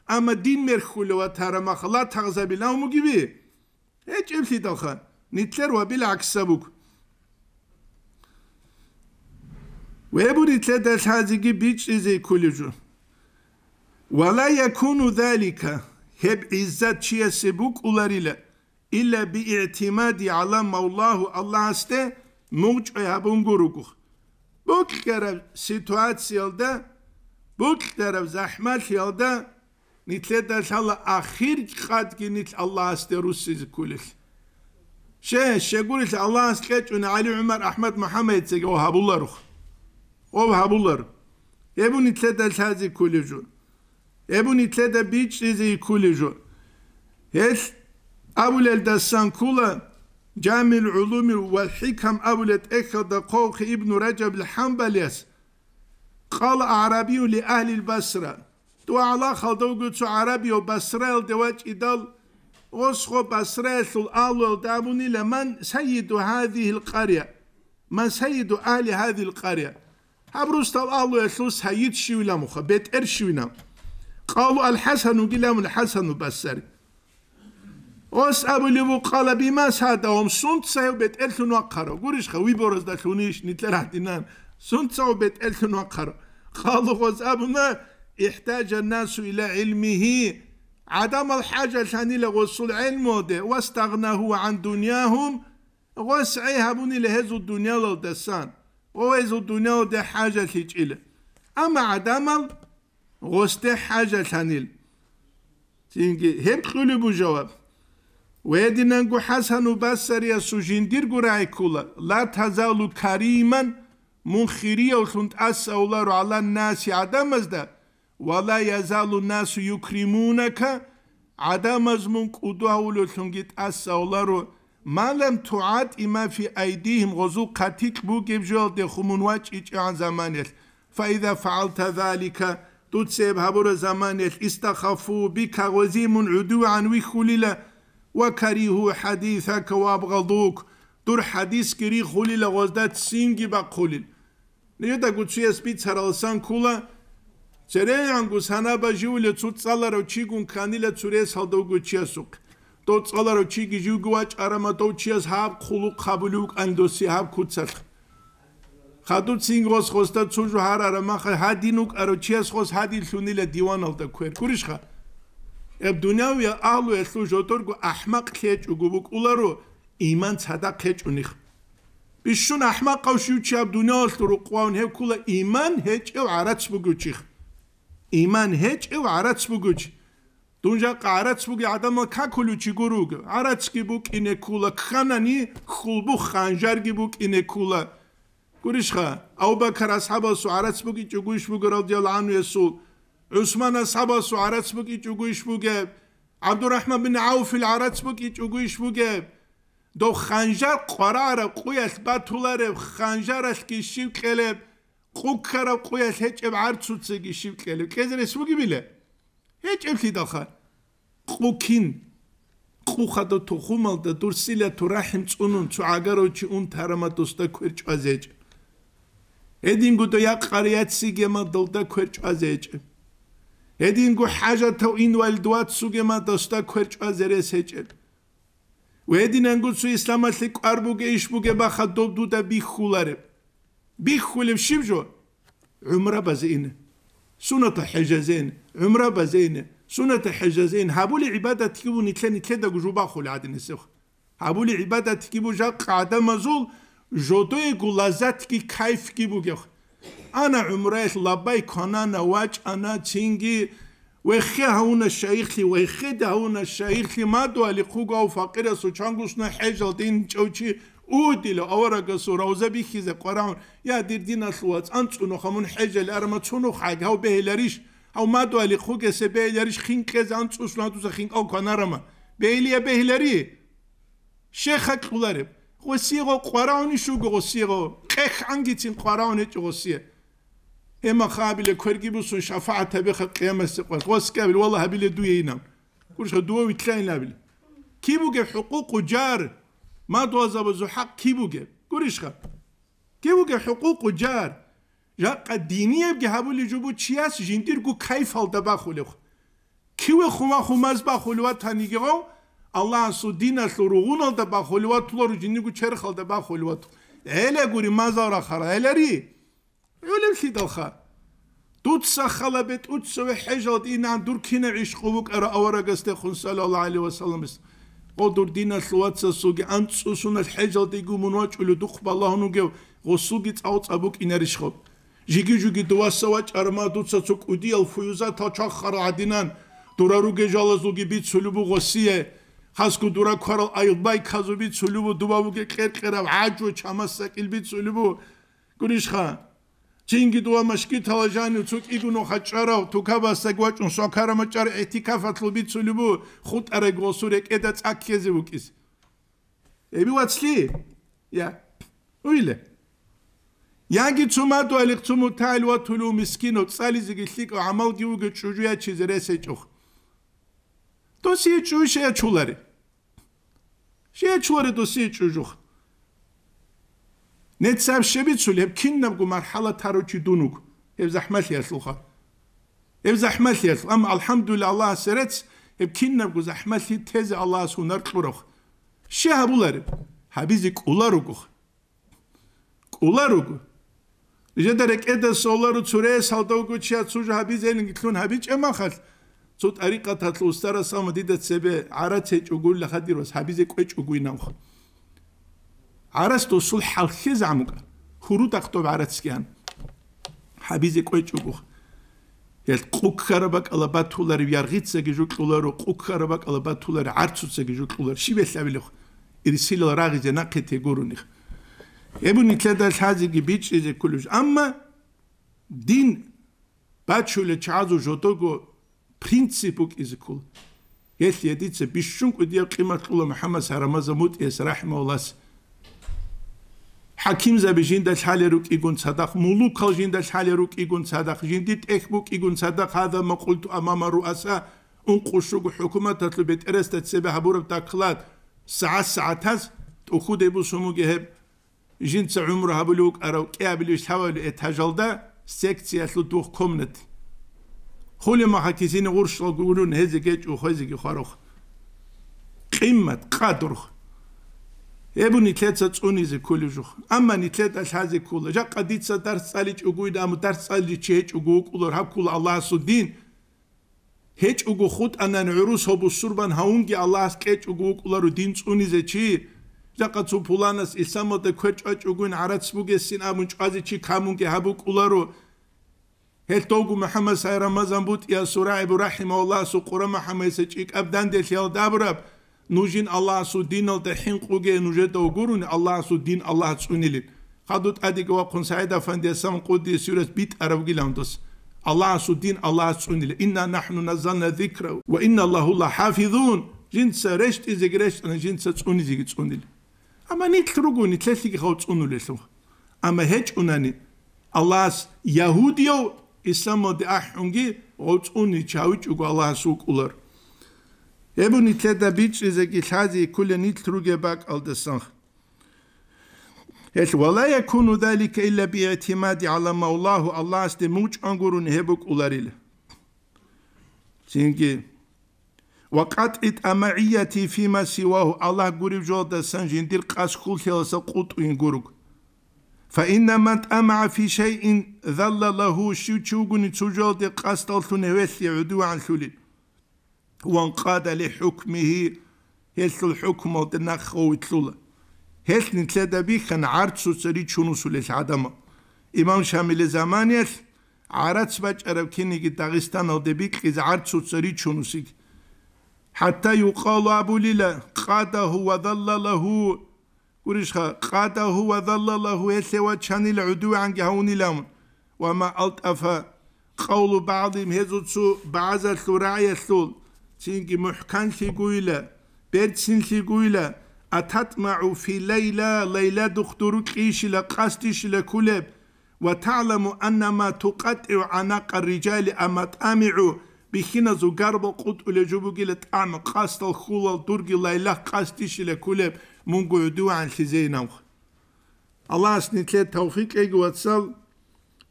ama din merhulu ve taramakla tağzabilan mu gibi. Hiç evli dalha. Nitler ve bil aksabuk. Ve bu nitler de hazigi bit çizi kulucu. Ve la yakunu zalika. Hep izzet çiye sebuk ularıyla. İlla bi i'timadi ala mevlahu Allah'a ste muğç ayabun gurukuk. Bu karav situasyonda, bu bog zahmet yolda, da, nit leta šala ahir katki nit Allah aste Rusi zikuliš. Še, şey, še şey guliš Allah askeć un Ali Umar Ahmet Muhammed sege o habullaruk. O habullaruk. Ebu nit leta šazi kuližu. Ebu nit leta biç nizi kuližu. E Hes, abulel dassan kula, جامع العلوم والحكم أولة أخذ دقوق ابن رجب الحنبليس قال عربي لأهل البصرة تو على خلدو قدسو عربي وبصرة الدواج إدال أسخو بصرة الآل داموني لمن سيد هذه القرية من سيد أهل هذه القرية هبروست الآل يسلو سيد شوينا مخا بيت إر شوينا قالوا الحسن وقلام الحسن البصري واسعبليبو قال بما سادهم سنت سايو بيت الف نوقرو قريش خوي بورز دا خونيش نتلات دينان سنت سايو بيت الف نوقرو قالوا واسعبنا يحتاج الناس الى علمه عدم الحاجة ثاني لغسل علمه ده واستغناه عن دنياهم وسعيها بني لهزو الدنيا للدسان وهزو الدنيا ده حاجة تجيله أما عدم غسل حاجة ثاني تيجي هب قلبوا جواب ويدنانغو حسن بسر يا سجندير قراي كولا لا تزال كريما منخريا وخنت أس أولار على الناس عدمز ده ولا يزال الناس يكرمونك عدمز من قدوه ولخنجت أس أولار ما لم تعد إما في أيديهم غزو قتيك بوكيب جول دي خمون واج إيج عن زمانيل فإذا فعلت ذلك تتسيب هبور زمانيل استخفوا بك غزيم عدو عن ويخولي وكرهوا حديثك وابغضوك دور حديث كري خولي لغوزدا سينجي بقولين نيو داكو تشي اس بي تشارلسان كولا چريان گو سنا باجيول تصالارو چي گون كانيلا چوري سالدو گو چي اسوق تو تصالارو چي گي جو گو اچ ارماتو چي اس هاب خولو قبولو اندوسي هاب كوتسل خادو سينغوس خوستا چوجو هر ارما خ حدينوك ارو چي اس خوس حدي شونيلا ديوانو تا كوير كوريش خا ებდუნავია ალუ ესუ ჟოტორგუ აჰმაყ ქეჭუგუბუკ ულარუ იმან ცადა ქეჭუნიხ ბიშუნ აჰმაყ ყავში უჩი აბდუნავს თურუ ყვავნ ჰევკულა იმან ჰეჭევ არაცბუგუჩიხ იმან ჰეჭევ არაცბუგუჩ დუნჟა ყარაცბუგი ადამა ქაკულუჩი გურუგ არაცკიბუ კინეკულა ხანანი ხულბუ ხანჟარგიბუ კინეკულა გურიშხა აუბაქარ ასაბასუ არაცბუგი ჭუგუშბუგრალ ჯალანუ ესუ უსმანა საბასო არაცმოკი ჭუგუიშმუგე აბდურაჰმან ბინ აუფი არაცმოკი ჭუგუიშმუგე დო ხანჟარ ყვარა არა ყუეს ბათულარე ხანჟარას კი შივკელე ყუქარა ყუეს ეჭებ არცუცი კი შივკელე კეზრეს მუგიბილე ეჭებში დახარ ყუქინ ყუხა და თუ ხუმალ და დურსილა თუ რაჰიმ წუნუნ თუ აგაროჩი უნ თარამატოს და ქერჭაზეჭ ედინგუ და იაყარიაციგე მადოლ და ქერჭაზეჭ ედინგო ჰაჟათო ინვალდუათ სუგემანდოსთა ქერჭვაზერ ესეჭერ ვედინანგუცუ ისლამალი ყარბუგე იშბუგე ბახა დობდუ და ბიხულარე ბიხულიმ შიბჟო უმრა ბაზინე სუნათა ჰაჟაზინ უმრა ბაზინე სუნათა ჰაჟაზინ ჰაბული იბადათი გუნი თლენი თლე და გუბა ხული ადინესე ჰაბული იბადათი გუჟა ყადამაზულ ჟოდე გულაზათი кайფი გუგე ხო ანა უმრეს ლაბაი ქანანა ვაჭანა ჩინგი ვეხეაუნა შეიხი ვეხედაუნა შეიხი მადვალი ხუგაუ ფაყირასო ჩანგუსნა ჰეჟალდინ ჭოჩი უდილო ავარაგასო რავზები ხიზე ყარან ია დირდინასუა წანწუნო ხამონ ჰეჟალ არმა ცუნო ხაგაუ ბეილარიშ აუ მადვალი ხუგესე ბეილარიშ ხინკე ზანწუსნა თუზე ხინკაუ ქანარამა ბეილია ბეილარი შეხაკულარებ ხო სიღო ყარანი შუგო სიღო ქეხანგიცი ყვარავნე ჭოსიე ემა ხაბილე ქერგიბუსუ შაფაათები ხა ყიამასე ყვა ყოსკებილ ვალა ჰაბილე დუეინა ქურშა დუო ვითლაინაბილი ქიბუგე ჰუკუკუ ჯარ მა დუაზაბა ზუ ჰაკ ქიბუგე ქურიშხა ქიბუგე ჰუკუკუ ჯარ ჟა ყადინიე ბგაბული ჯუბუ ჩიას ჟინტირ გუ ქაიფალდა ბახულე ქივე ხუმა ხუმას ბახული ვა თანიგეო ალლაჰ სუ დინას ლურუნალდა ბახული ვა თლორ ჯინი გუ ჩერხალდა ბახული ვა თუ ელე გური მაზარა ხარა ელერი ელე ხიდოხა თუცა ხალაბეთ უცო ვეჰეჟოდ ინან დურკინე იშყუვკარა ავარაგასტე ხუნსალალა ალი ვასალამის ოდურ დინა სუაცა სუგი ანცუსუნა ჰეჯოდი გუმუნოჭული დუხბალაჰუნუგე ღოსუგი წაუწაბო კინერიშხო ჟიგი ჟიგი დუასავა ჭარმა თუცა წუკუდი ალ ფუიზა თაჩახარა ადინან დურარუგე ჟალაზუგი ბიცულუბუ ღოსიე ხასკუდურა ქვარალ აიბაი ხაზუბი ცულიბუ დუბავუგე ყერყერა აჯო ჩამასაკილბი ცულიბუ გურიშხა ჩინგი დუამაშკი თალაჟანი თუკიგუნო ხაჭარავ თუკაბასა გვაჭუნ სოქარამაჭარი ეთიკაფათლუბი ცულიბუ ხუტარე გოსურე კედა წაქიეზე უკის ები ვაცლი ია უილე Yangi tsuma to elik tsumu talwa tulu miskino tsali zigi hliko amal giu ge chujuya chizere se chuk. To si chujuya chulari. შეეჩვარე დო სიჭუჟუხ ნეცავ შებიცულ ებ კინნამ გუ მარჰალა თაროჩი დუნუკ ებ ზაჰმალ ისლხა ებ ზაჰმალ ის ამ ალჰამდულილა ალლაჰ სერეც ებ კინნამ გუ ზაჰმალ ი თეზე ალლაჰ სუნარ ყურუხ შეაბულარ ჰაბიზი ყულარუგუ ყულარუგუ ეჯადერე კედა სოლარუ ცურე სალდოგუ ჩია ცუჟ ჰაბიზენი გიტლუნ ჰაბი ჭემახალ ცო ტარიკათა თოსტარა სამდიდა ცებე არაცე ჭუგული ხადიროს ჰაბიზე ყე ჭუგვი ნამხ არასდო სულ ხალხი ზამუკ ხურუ დახტო არაცკიან ჰაბიზე ყე ჭუგუ ეს ყუქხარაბაკალა ბათულარი ვიარღიცე გიჟუკულარო ყუქხარაბაკალა ბათულარი არცუცე გიჟუკულარი შიბესლავილო ირისილო რაღიზე ნაკეთე გურუნიხ ებუნი თლედა ხაზიგი ბიჭიზე კულუშ ამა დინ ბაჩულე ჩაძუ ჟოტოგო принципу кизкул если едится бишун куди кимартула мухаммас рамаза мутис рахмаулас хаким за бишинда шалеру кигун садах мулу калжинда шалеру кигун садах жинди техбук кигун садах хада макулт амамару аса ун кушу хукумат атлу бетереста себе хабуров таклад саа саатас ухудебу суму геб жинца умру хабулук ару кябилиш хавали этажалда секция тут двух комнат ხოლე მაჰაკისინე ურშლო გურუნ ეზი გეჭუ ხეზი გიხაროხ ყიმმად ყადურხ ებუნი თლეცა წუნიზე ქულიჟუხ ამანი თლეტა ლაზე ქულა ჟა ყადიცა დარცალი ჭუგუი და ამ დარცალი ჭეჭუგუ უკულორ ჰაკულ ალლასუ დინ ჰეჭუგუ ხუტ ანან ურუს ჰობუ სურბან ჰაუნგი ალლას ჭეჭუგუ უკულორ დინ წუნიზე ჩი ჟაყაცუ ფულანას ისამოდე ქეჭაჭუგუნ არაცბუგესინ ამუნ ჭაზი ჩი ქამუნგე ჰაბუ უკულორო هل هتوغو محمد سايرا مزنبوت يا سراعب رحمه الله سو قرى محمد سجيك أبدان ديش يال دابرب نوجين الله سو دين التحين قوغي نوجد وقرون الله سو دين الله تسونيلين خدوت أديك وقن سعيدة فندي سم قدي سورة بيت أرب لندس الله سو دين الله تسونيلين إنا نحن نزلنا ذكر وإن الله الله حافظون جنس رشت إزيك رشت أنا جنس تسوني زيك تسونيل أما نتلرقوني تلاتيك خاو تسونو لسوخ أما هج أناني الله يهوديو ისლამოდი აჰუნგი ოწუნი ჩავიჭუგ ალასუკ ულარ ებუნი თედა ბიჭიზე კი ხაზი ქულენი თრუგება ყალდასან ეს ვალა يكون ذلك الا باعتماد على مولاه الله اسте муч ангурун хебук уларил çünkü وقت اتمعيتي فيما سواه الله غوريب جودسان جندير قاسخول ثلاثه قوت ان غورك فإن من أمع في شيء ذل له شوشوغن دي قاستل ثنوثي عدو عن ثلين وانقاد لحكمه هل الحكم وتنخو تلول هس نتلدى بي كان سوصري سوسري شنوس عدم إمام شامل زمانيس عرض باج أربكيني داغستان أو دبيك إذا عرض سوسري شنوسيك حتى يقال أبو ليلى قاده وذل له ورشخا قاتا هو ظل الله يسوى تشاني العدو عن جهوني لهم وما ألطف قول بعضهم هزو تسو بعض الثراعي الثول تينكي محكان سيقويلا بيرتسين سيقويلا أتطمع في ليلة ليلة دخترك إيش لقاستيش لكولب وتعلم أن ما تقطع عناق الرجال أما تأمع بخينا زو قرب قد لجبوك لتعم قاست الخول الدرق ليلى قاستيش لكولب მუნგუ დუ ანხიზე ნავ ალას ნიტლე თავფიკ ეგვაცალ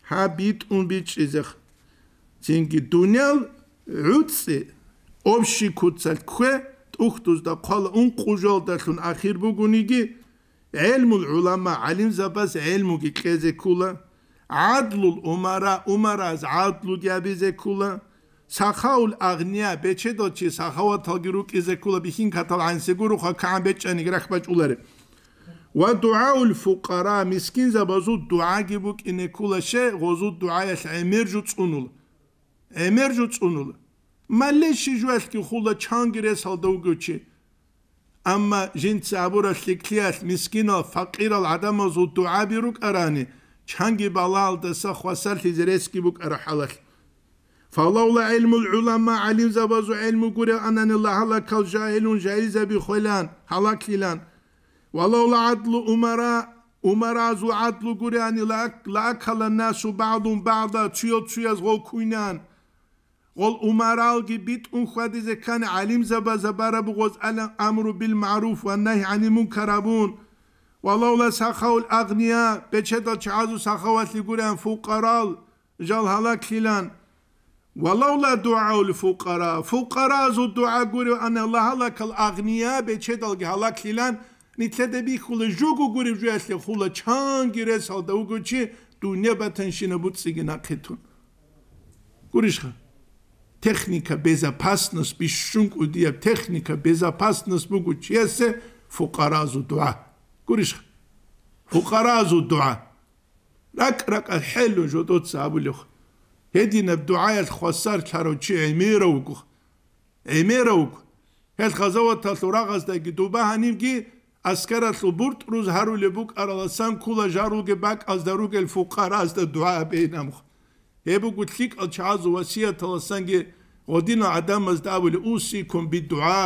ჰაბიტ უნ ბიჩიზახ ჩინკი დუნიალ რუცი ობში ქუცალ ქვე ტუხტუს და ყალ უნ ყუჟალ და თუნ ახირ ბუგუნიგი ელმულ ულამა ალიმ ზაბას ელმუგი ყეზე ქულა ადლულ უმარა უმარაზ ადლუ გაბიზე ქულა სახაულ აღნია ბეჩედოჩი სახავა თაგირუკი ზეკულა ბიჰინ ქათალ ანსიგურუ ხა კან ბეჩენი გრახბაჭულარი ვა დუაულ ფუყარა მისკინ ზაბაზუ დუა გიბუკ ინეკულაშე ღოზუ დუა ეს ემერჯუ წუნულ ემერჯუ წუნულ მალეში ჟუასკი ხულა ჩანგირე სალდაუ გოჩი ამა ჟინც აბურა სიკლიას მისკინო ფაყირალ ადამაზუ დუა ბირუკ არანი ჩანგი ბალალდა სახვასალ ჰიზრესკი ბუკ არ ხალახ Falavla ilmul ulama alim zabazu ilmu gure ananilla halak kal cahilun caize bi hulan halak filan. Valavla adlu umara umara zu adlu gure anilla la kala nasu ba'dun ba'da tüyo tüyaz gol kuynan. Gol umaral ki bit un khadize kan alim zaba barabu bu goz alan amru bil ma'ruf ve nahy anil munkarabun. Valavla sakhaul agniya beçeda çazu sakhavatli gure fukaral, jal halak filan. ولولا دعاء الفقراء فقراء زو دعاء غوري ان الله هلك الاغنياء بيتشدل هلك لان نتلدبي خول جوغو غوري جوسل خول چان غيري سال دو غوچي دنيا بتن شينا بوت سيغي ناكيتون غوريش خا تكنيكا بيزا پاسنس بيشونك وديا تكنيكا بيزا پاسنس بوغو چيسه فقراء زو دعاء غوريش فقراء زو دعاء راك راك حلو جوتوت سابو لخ ედინებ დუაეს ხვასარ ჩაროჩი ემიროუკ ემიროუკ ეს ხაზავთას ურაღას და გიდუბა ჰანიმგი ასკარას უბურტ რუზ ჰარულებუ კარალასან ქულა ჟარულგე ბაკალს და რუგელ ფუყარას და დუაებინამ ებუგუ თლიკ ჩაზო ვასიათალასანგე ოდინა ადამას დაბული უსი კომ ბი დუა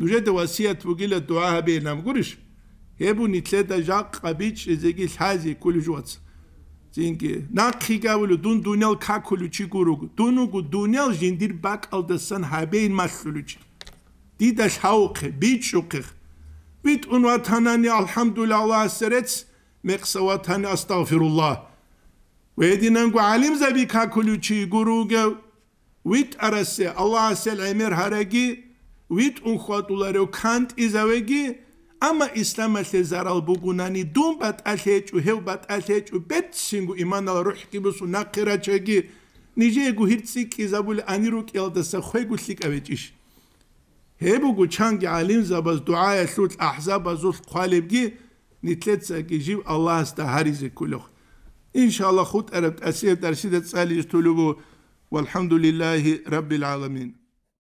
ნუჟედა ვასიათ ვგილა დუაებინამ გურიშ ებუ ნიტლედა ჟაყ ყაბიჩ ეზეგი ლაზი ქულიჟუაც Çünkü nakigavulu dun dunel kakulu çiguruk dunugu dunel jindir bak aldasan habeyin masuluç. Didaş hauk biçukik. Bit un vatanani alhamdulillah Allah serets meksa vatani astağfirullah. Ve edinengu alim zabi kakulu çigurugev. Vit arası Allah sel emir haragi. Vit un khuatuları kant izavegi. ama islamalle zaral bugunani dumbat alhecu hevbat alhecu betsingu imanal ruhkibusu naqira chegi nije guhirtsi kizabul aniru kelda sa khwegu likavecish hebugu changi alim zabaz dua yasul ahzab azul qalibgi nitletsa giji allah asta harizi kuluh inshallah khut arab asiyat arshida tsali tulubu والحمد لله رب العالمين